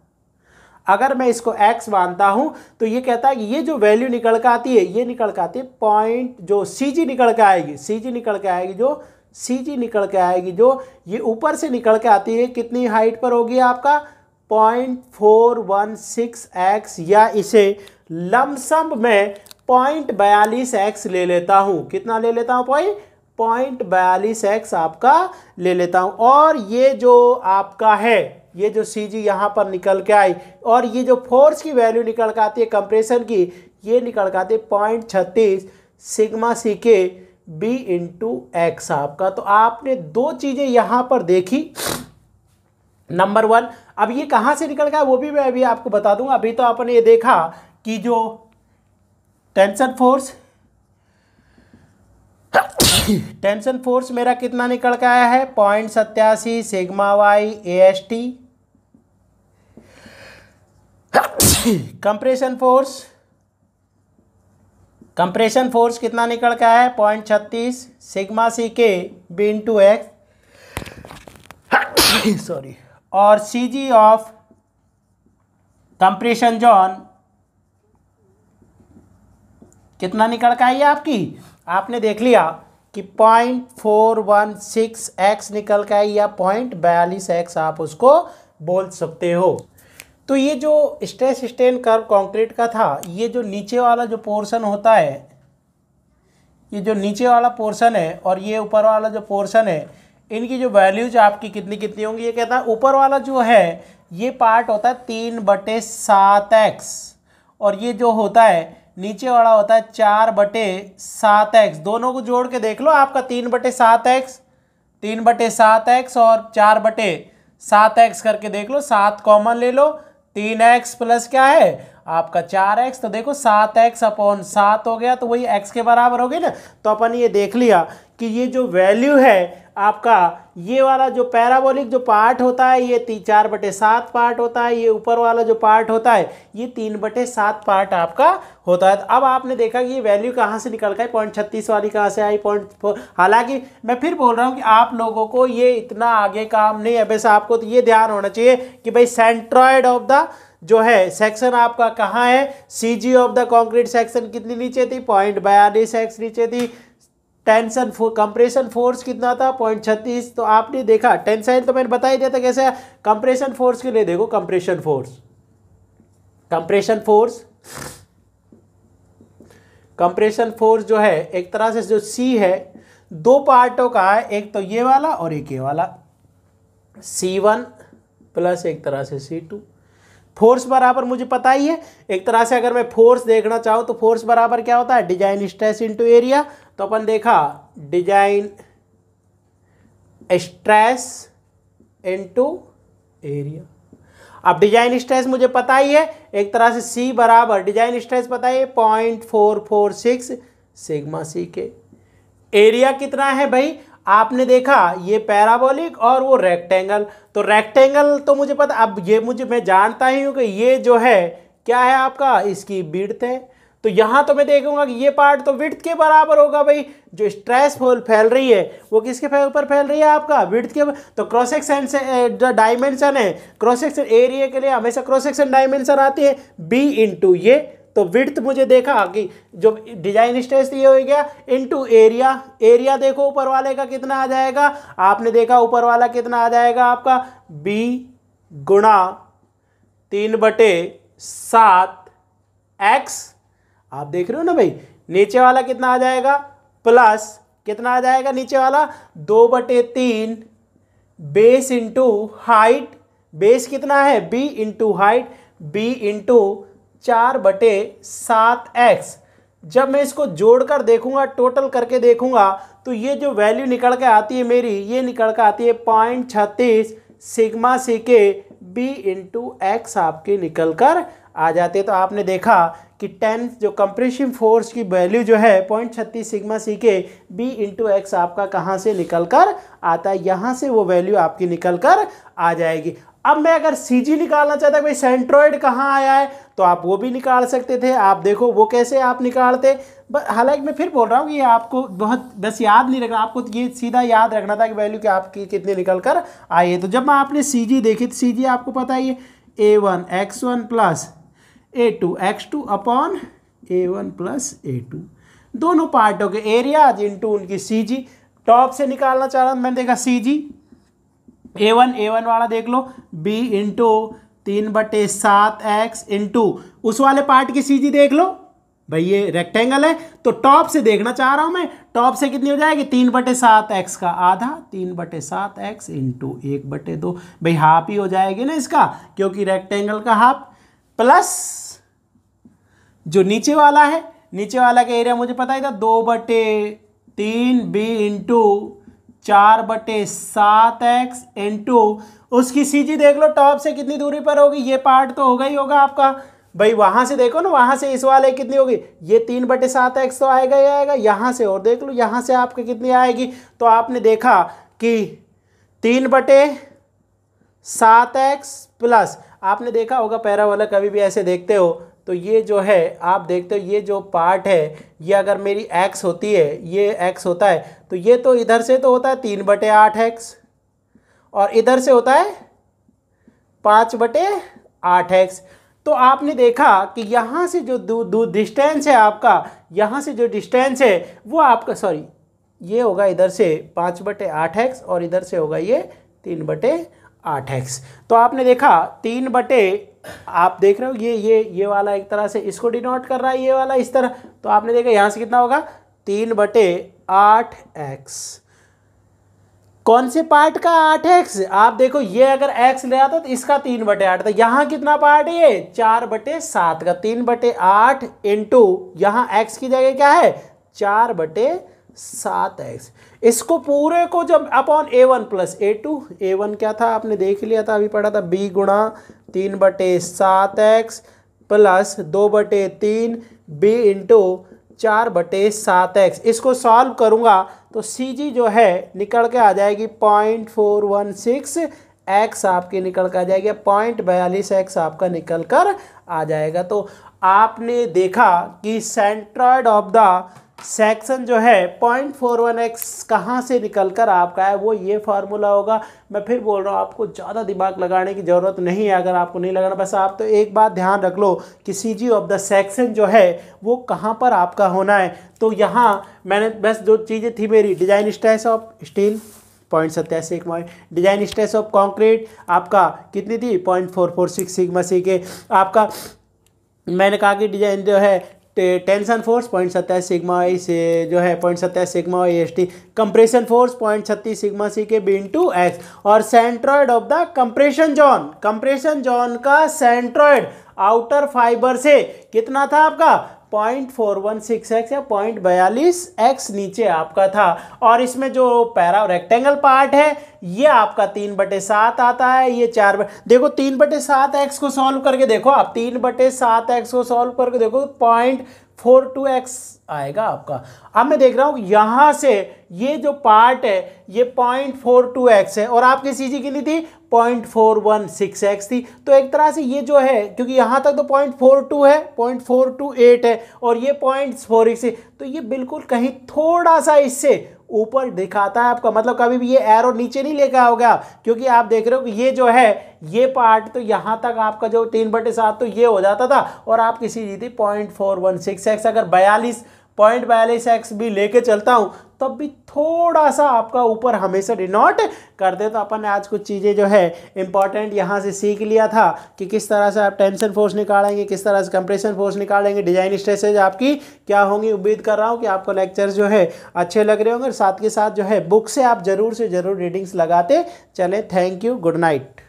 अगर मैं इसको एक्स मानता हूं तो ये कहता है कि ये जो वैल्यू निकल कर आती है ये निकल कर आती है पॉइंट जो सी जी निकल के आएगी सी जी निकल के आएगी जो सी जी निकल के आएगी जो ये ऊपर से निकल के आती है कितनी हाइट पर होगी आपका point four one six x या इसे लमसम में पॉइंट बयालीस एक्स ले लेता हूँ कितना ले लेता हूँ पॉइंट पॉइंट बयालीस एक्स आपका ले लेता हूं और ये जो आपका है ये जो सी जी यहाँ पर निकल के आई और ये जो फोर्स की वैल्यू निकल के आती है कंप्रेशन की ये निकल के आती है पॉइंट छत्तीस sigma C K B into x आपका तो आपने दो चीज़ें यहाँ पर देखी नंबर वन अब ये कहाँ से निकल गया वो भी मैं अभी आपको बता दूंगा अभी तो आपने ये देखा कि जो टेंशन फोर्स टेंशन फोर्स मेरा कितना निकल के आया है पॉइंट सत्यासी sigma y A S T compression force compression force कितना निकल के आया है पॉइंट छत्तीस sigma C K B to x sorry और C G of compression zone कितना निकल के आई है आपकी आपने देख लिया कि point four one six x निकल का है या पॉइंट बयालीस एक्स आप उसको बोल सकते हो तो ये जो स्ट्रेस स्टेन कर्व कंक्रीट का था ये जो नीचे वाला जो पोर्शन होता है ये जो नीचे वाला पोर्शन है और ये ऊपर वाला जो पोर्शन है इनकी जो वैल्यूज आपकी कितनी कितनी होंगी ये कहता है ऊपर वाला जो है ये पार्ट होता है तीन बटे सात एक्स और ये जो होता है नीचे वाला होता है चार बटे सात एक्स दोनों को जोड़ के देख लो आपका तीन बटे सात एक्स तीन बटे सात एक्स और चार बटे सात एक्स करके देख लो सात कॉमन ले लो तीन एक्स प्लस क्या है आपका चार एक्स तो देखो सात एक्स अपॉन सात हो गया तो वही एक्स के बराबर हो गई ना तो अपन ये देख लिया कि ये जो वैल्यू है आपका ये वाला जो पैराबोलिक जो पार्ट होता है ये तीन चार बटे सात पार्ट होता है ये ऊपर वाला जो पार्ट होता है ये तीन बटे सात पार्ट आपका होता है तो अब आपने देखा कि ये वैल्यू कहाँ से निकल गए पॉइंट छत्तीस वाली कहाँ से आई पॉइंट हालांकि मैं फिर बोल रहा हूँ कि आप लोगों को ये इतना आगे काम नहीं है वैसे आपको तो ये ध्यान होना चाहिए कि भाई सेंट्रॉयड ऑफ द जो है सेक्शन आपका कहाँ है C G of the concrete section कितनी नीचे थी पॉइंट बयालीस एक्स नीचे थी टेंशन फो, कंप्रेशन फोर्स कितना था पॉइंट छत्तीस तो आपने देखा टेंसाइल तो मैंने बता ही दिया था कैसे कंप्रेशन फोर्स के लिए देखो compression force compression force compression force जो है एक तरह से जो सी है दो पार्टों का है एक तो ये वाला और एक ये वाला सी वन प्लस एक तरह से सी टू फोर्स बराबर मुझे पता ही है एक तरह से अगर मैं फोर्स देखना चाहूँ तो फोर्स बराबर क्या होता है डिजाइन स्ट्रेस इंटू एरिया तो अपन देखा डिजाइन स्ट्रेस इनटू एरिया अब डिजाइन स्ट्रेस मुझे पता ही है एक तरह से सी बराबर डिजाइन स्ट्रेस पता ही है point four four six sigma C K area कितना है भाई आपने देखा ये पैराबोलिक और वो रेक्टेंगल तो रेक्टेंगल तो मुझे पता अब ये मुझे मैं जानता ही हूँ कि ये जो है क्या है आपका इसकी बीड़ते तो यहां तो मैं देखूंगा कि ये पार्ट तो विड्थ के बराबर होगा भाई जो स्ट्रेस फैल रही है वो किसके ऊपर फैल रही है आपका विड्थ के तो क्रॉस सेक्शन से डायमेंशन है क्रॉस सेक्शन एरिया के लिए हमेशा क्रॉस सेक्शन डायमेंशन आती है बी इंटू ये तो विड्थ मुझे देखा कि जो डिजाइन स्ट्रेस ये हो गया इनटू एरिया एरिया देखो ऊपर वाले का कितना आ जाएगा आपने देखा ऊपर वाला कितना आ जाएगा आपका बी गुणा तीन बटे सात एक्स आप देख रहे हो ना भाई नीचे वाला कितना आ जाएगा प्लस कितना आ जाएगा नीचे वाला दो बटे तीन बेस इंटू हाइट बेस कितना है B into height B into चार बटे सात एक्स जब मैं इसको जोड़कर देखूंगा टोटल करके देखूंगा तो ये जो वैल्यू निकल के आती है मेरी ये निकल के आती है पॉइंट छत्तीस sigma C K B into x आपके निकल कर आ जाते तो आपने देखा कि टेन जो कंप्रेसिव फोर्स की वैल्यू जो है पॉइंट छत्तीस sigma C K B into x आपका कहाँ से निकल कर आता है यहाँ से वो वैल्यू आपकी निकल कर आ जाएगी अब मैं अगर सी जी निकालना चाहता भाई सेंट्रोइड कहाँ आया है तो आप वो भी निकाल सकते थे आप देखो वो कैसे आप निकालते हालांकि मैं फिर बोल रहा हूँ कि आपको बहुत बस याद नहीं रखना आपको ये सीधा याद रखना था कि वैल्यू कि आपकी कितनी निकल कर आई है तो जब मैं आपने सी जी देखी तो सी जी आपको पता ही है A one x one plus A two x two upon A one plus A two दोनों पार्टों के एरियाज टू उनकी सी जी टॉप से निकालना चाह रहा हूँ मैंने देखा सी जी ए वन ए वन वाला देख लो बी इंटू तीन बटे सात एक्स इंटू उस वाले पार्ट की सी जी देख लो भाई ये रेक्टेंगल है तो टॉप से देखना चाह रहा हूँ मैं टॉप से कितनी हो जाएगी तीन बटे सात एक्स का आधा तीन बटे सात एक्स इंटू एक बटे दो भाई हाफ ही हो जाएगी ना इसका क्योंकि रेक्टेंगल का हाफ प्लस जो नीचे वाला है नीचे वाला का एरिया मुझे पता ही था दो बटे तीन बी इंटू चार बटे सात एक्स इंटू उसकी जी देख लो टॉप से कितनी दूरी पर होगी ये पार्ट तो होगा ही होगा आपका भाई वहां से देखो ना वहां से इस वाले कितनी होगी ये तीन बटे सात एक्स तो आएगा ही आएगा यहाँ से और देख लो यहाँ से आपके कितनी आएगी तो आपने देखा कि तीन बटे सात एक्स प्लस आपने देखा होगा पैरा वाला कभी भी ऐसे देखते हो तो ये जो है आप देखते हो ये जो पार्ट है ये अगर मेरी एक्स होती है ये एक्स होता है तो ये तो इधर से तो होता है तीन बटे आठ एक्स और इधर से होता है पाँच बटे आठ एक्स तो आपने देखा कि यहाँ से जो डिस्टेंस है आपका यहाँ से जो डिस्टेंस है वो आपका सॉरी ये होगा इधर से पाँच बटे आठ एक्स और इधर से होगा ये तीन बटे आठ एक्स तो आपने देखा तीन बटे आप देख रहे हो ये ये ये वाला एक तरह से इसको डिनोट कर रहा है ये वाला इस तरह तो आपने देखा यहां से कितना होगा तीन बटे आठ एक्स कौन से पार्ट का आठ एक्स आप देखो ये अगर एक्स ले आता तो इसका तीन बटे आठ था यहां कितना पार्ट है ये चार बटे सात का तीन बटे आठ इंटू यहां एक्स की जगह क्या है चार बटे सात एक्स इसको पूरे को जब upon A one plus A two A one क्या था आपने देख लिया था अभी पढ़ा था बी गुणा तीन बटे सात एक्स प्लस दो बटे तीन बी इंटू चार बटे सात एक्स इसको सॉल्व करूँगा तो सी जी जो है निकल के आ जाएगी point four one six x आपकी निकल कर आ जाएगी पॉइंट बयालीस एक्स आपका निकल कर आ जाएगा तो आपने देखा कि सेंट्रॉइड ऑफ द सेक्शन जो है पॉइंट फोर वन एक्स कहाँ से निकल कर आपका है वो ये फार्मूला होगा मैं फिर बोल रहा हूँ आपको ज़्यादा दिमाग लगाने की ज़रूरत नहीं है अगर आपको नहीं लगाना बस आप तो एक बात ध्यान रख लो कि C G of the section जो है वो कहाँ पर आपका होना है तो यहाँ मैंने बस जो चीज़ें थी मेरी design stress of steel point सत्ताईस sigma design stress of concrete आपका कितनी थी point four four six sigma C K आपका मैंने कहा कि डिजाइन जो है टेंशन फोर्स पॉइंट सत्ताईस सिग्मा आई से जो है पॉइंट सत्ताईस sigma y S T compression force point छत्तीस sigma C K B into x और centroid of the compression zone compression zone का सेंट्रॉयड आउटर फाइबर से कितना था आपका point four one six x या पॉइंट बयालीस एक्स नीचे आपका था और इसमें जो पैरा रेक्टेंगल पार्ट है ये आपका तीन बटे सात आता है ये चार बटे देखो तीन बटे सात एक्स को सॉल्व करके देखो आप तीन बटे सात एक्स को सॉल्व करके देखो पॉइंट फोर टू एक्स आएगा आपका अब मैं देख रहा हूँ यहाँ से ये जो पार्ट है ये पॉइंट फोर टू एक्स है और आपकी सी जी कितनी थी point four one six x थी तो एक तरह से ये जो है क्योंकि यहाँ तक तो पॉइंट फोर टू है पॉइंट फोर टू एट है और ये पॉइंट फोर है तो ये बिल्कुल कहीं थोड़ा सा इससे ऊपर दिखाता है आपका मतलब कभी भी ये एरो नीचे नहीं लेकर आओगा क्योंकि आप देख रहे हो कि ये जो है ये पार्ट तो यहाँ तक आपका जो तीन बटे सात तो ये हो जाता था और आप किसी C G point four one six x अगर बयालीस पॉइंट बयालीस एक्स भी लेके चलता हूँ तब भी थोड़ा सा आपका ऊपर हमेशा डिनोट कर दे तो अपन ने आज कुछ चीज़ें जो है इंपॉर्टेंट यहाँ से सीख लिया था कि किस तरह से आप टेंशन फोर्स निकालेंगे किस तरह से कंप्रेशन फोर्स निकालेंगे डिजाइन स्ट्रेसेज आपकी क्या होंगी उम्मीद कर रहा हूँ कि आपको लेक्चर जो है अच्छे लग रहे होंगे और साथ के साथ जो है बुक से आप ज़रूर से ज़रूर रीडिंग्स लगाते चलें थैंक यू गुड नाइट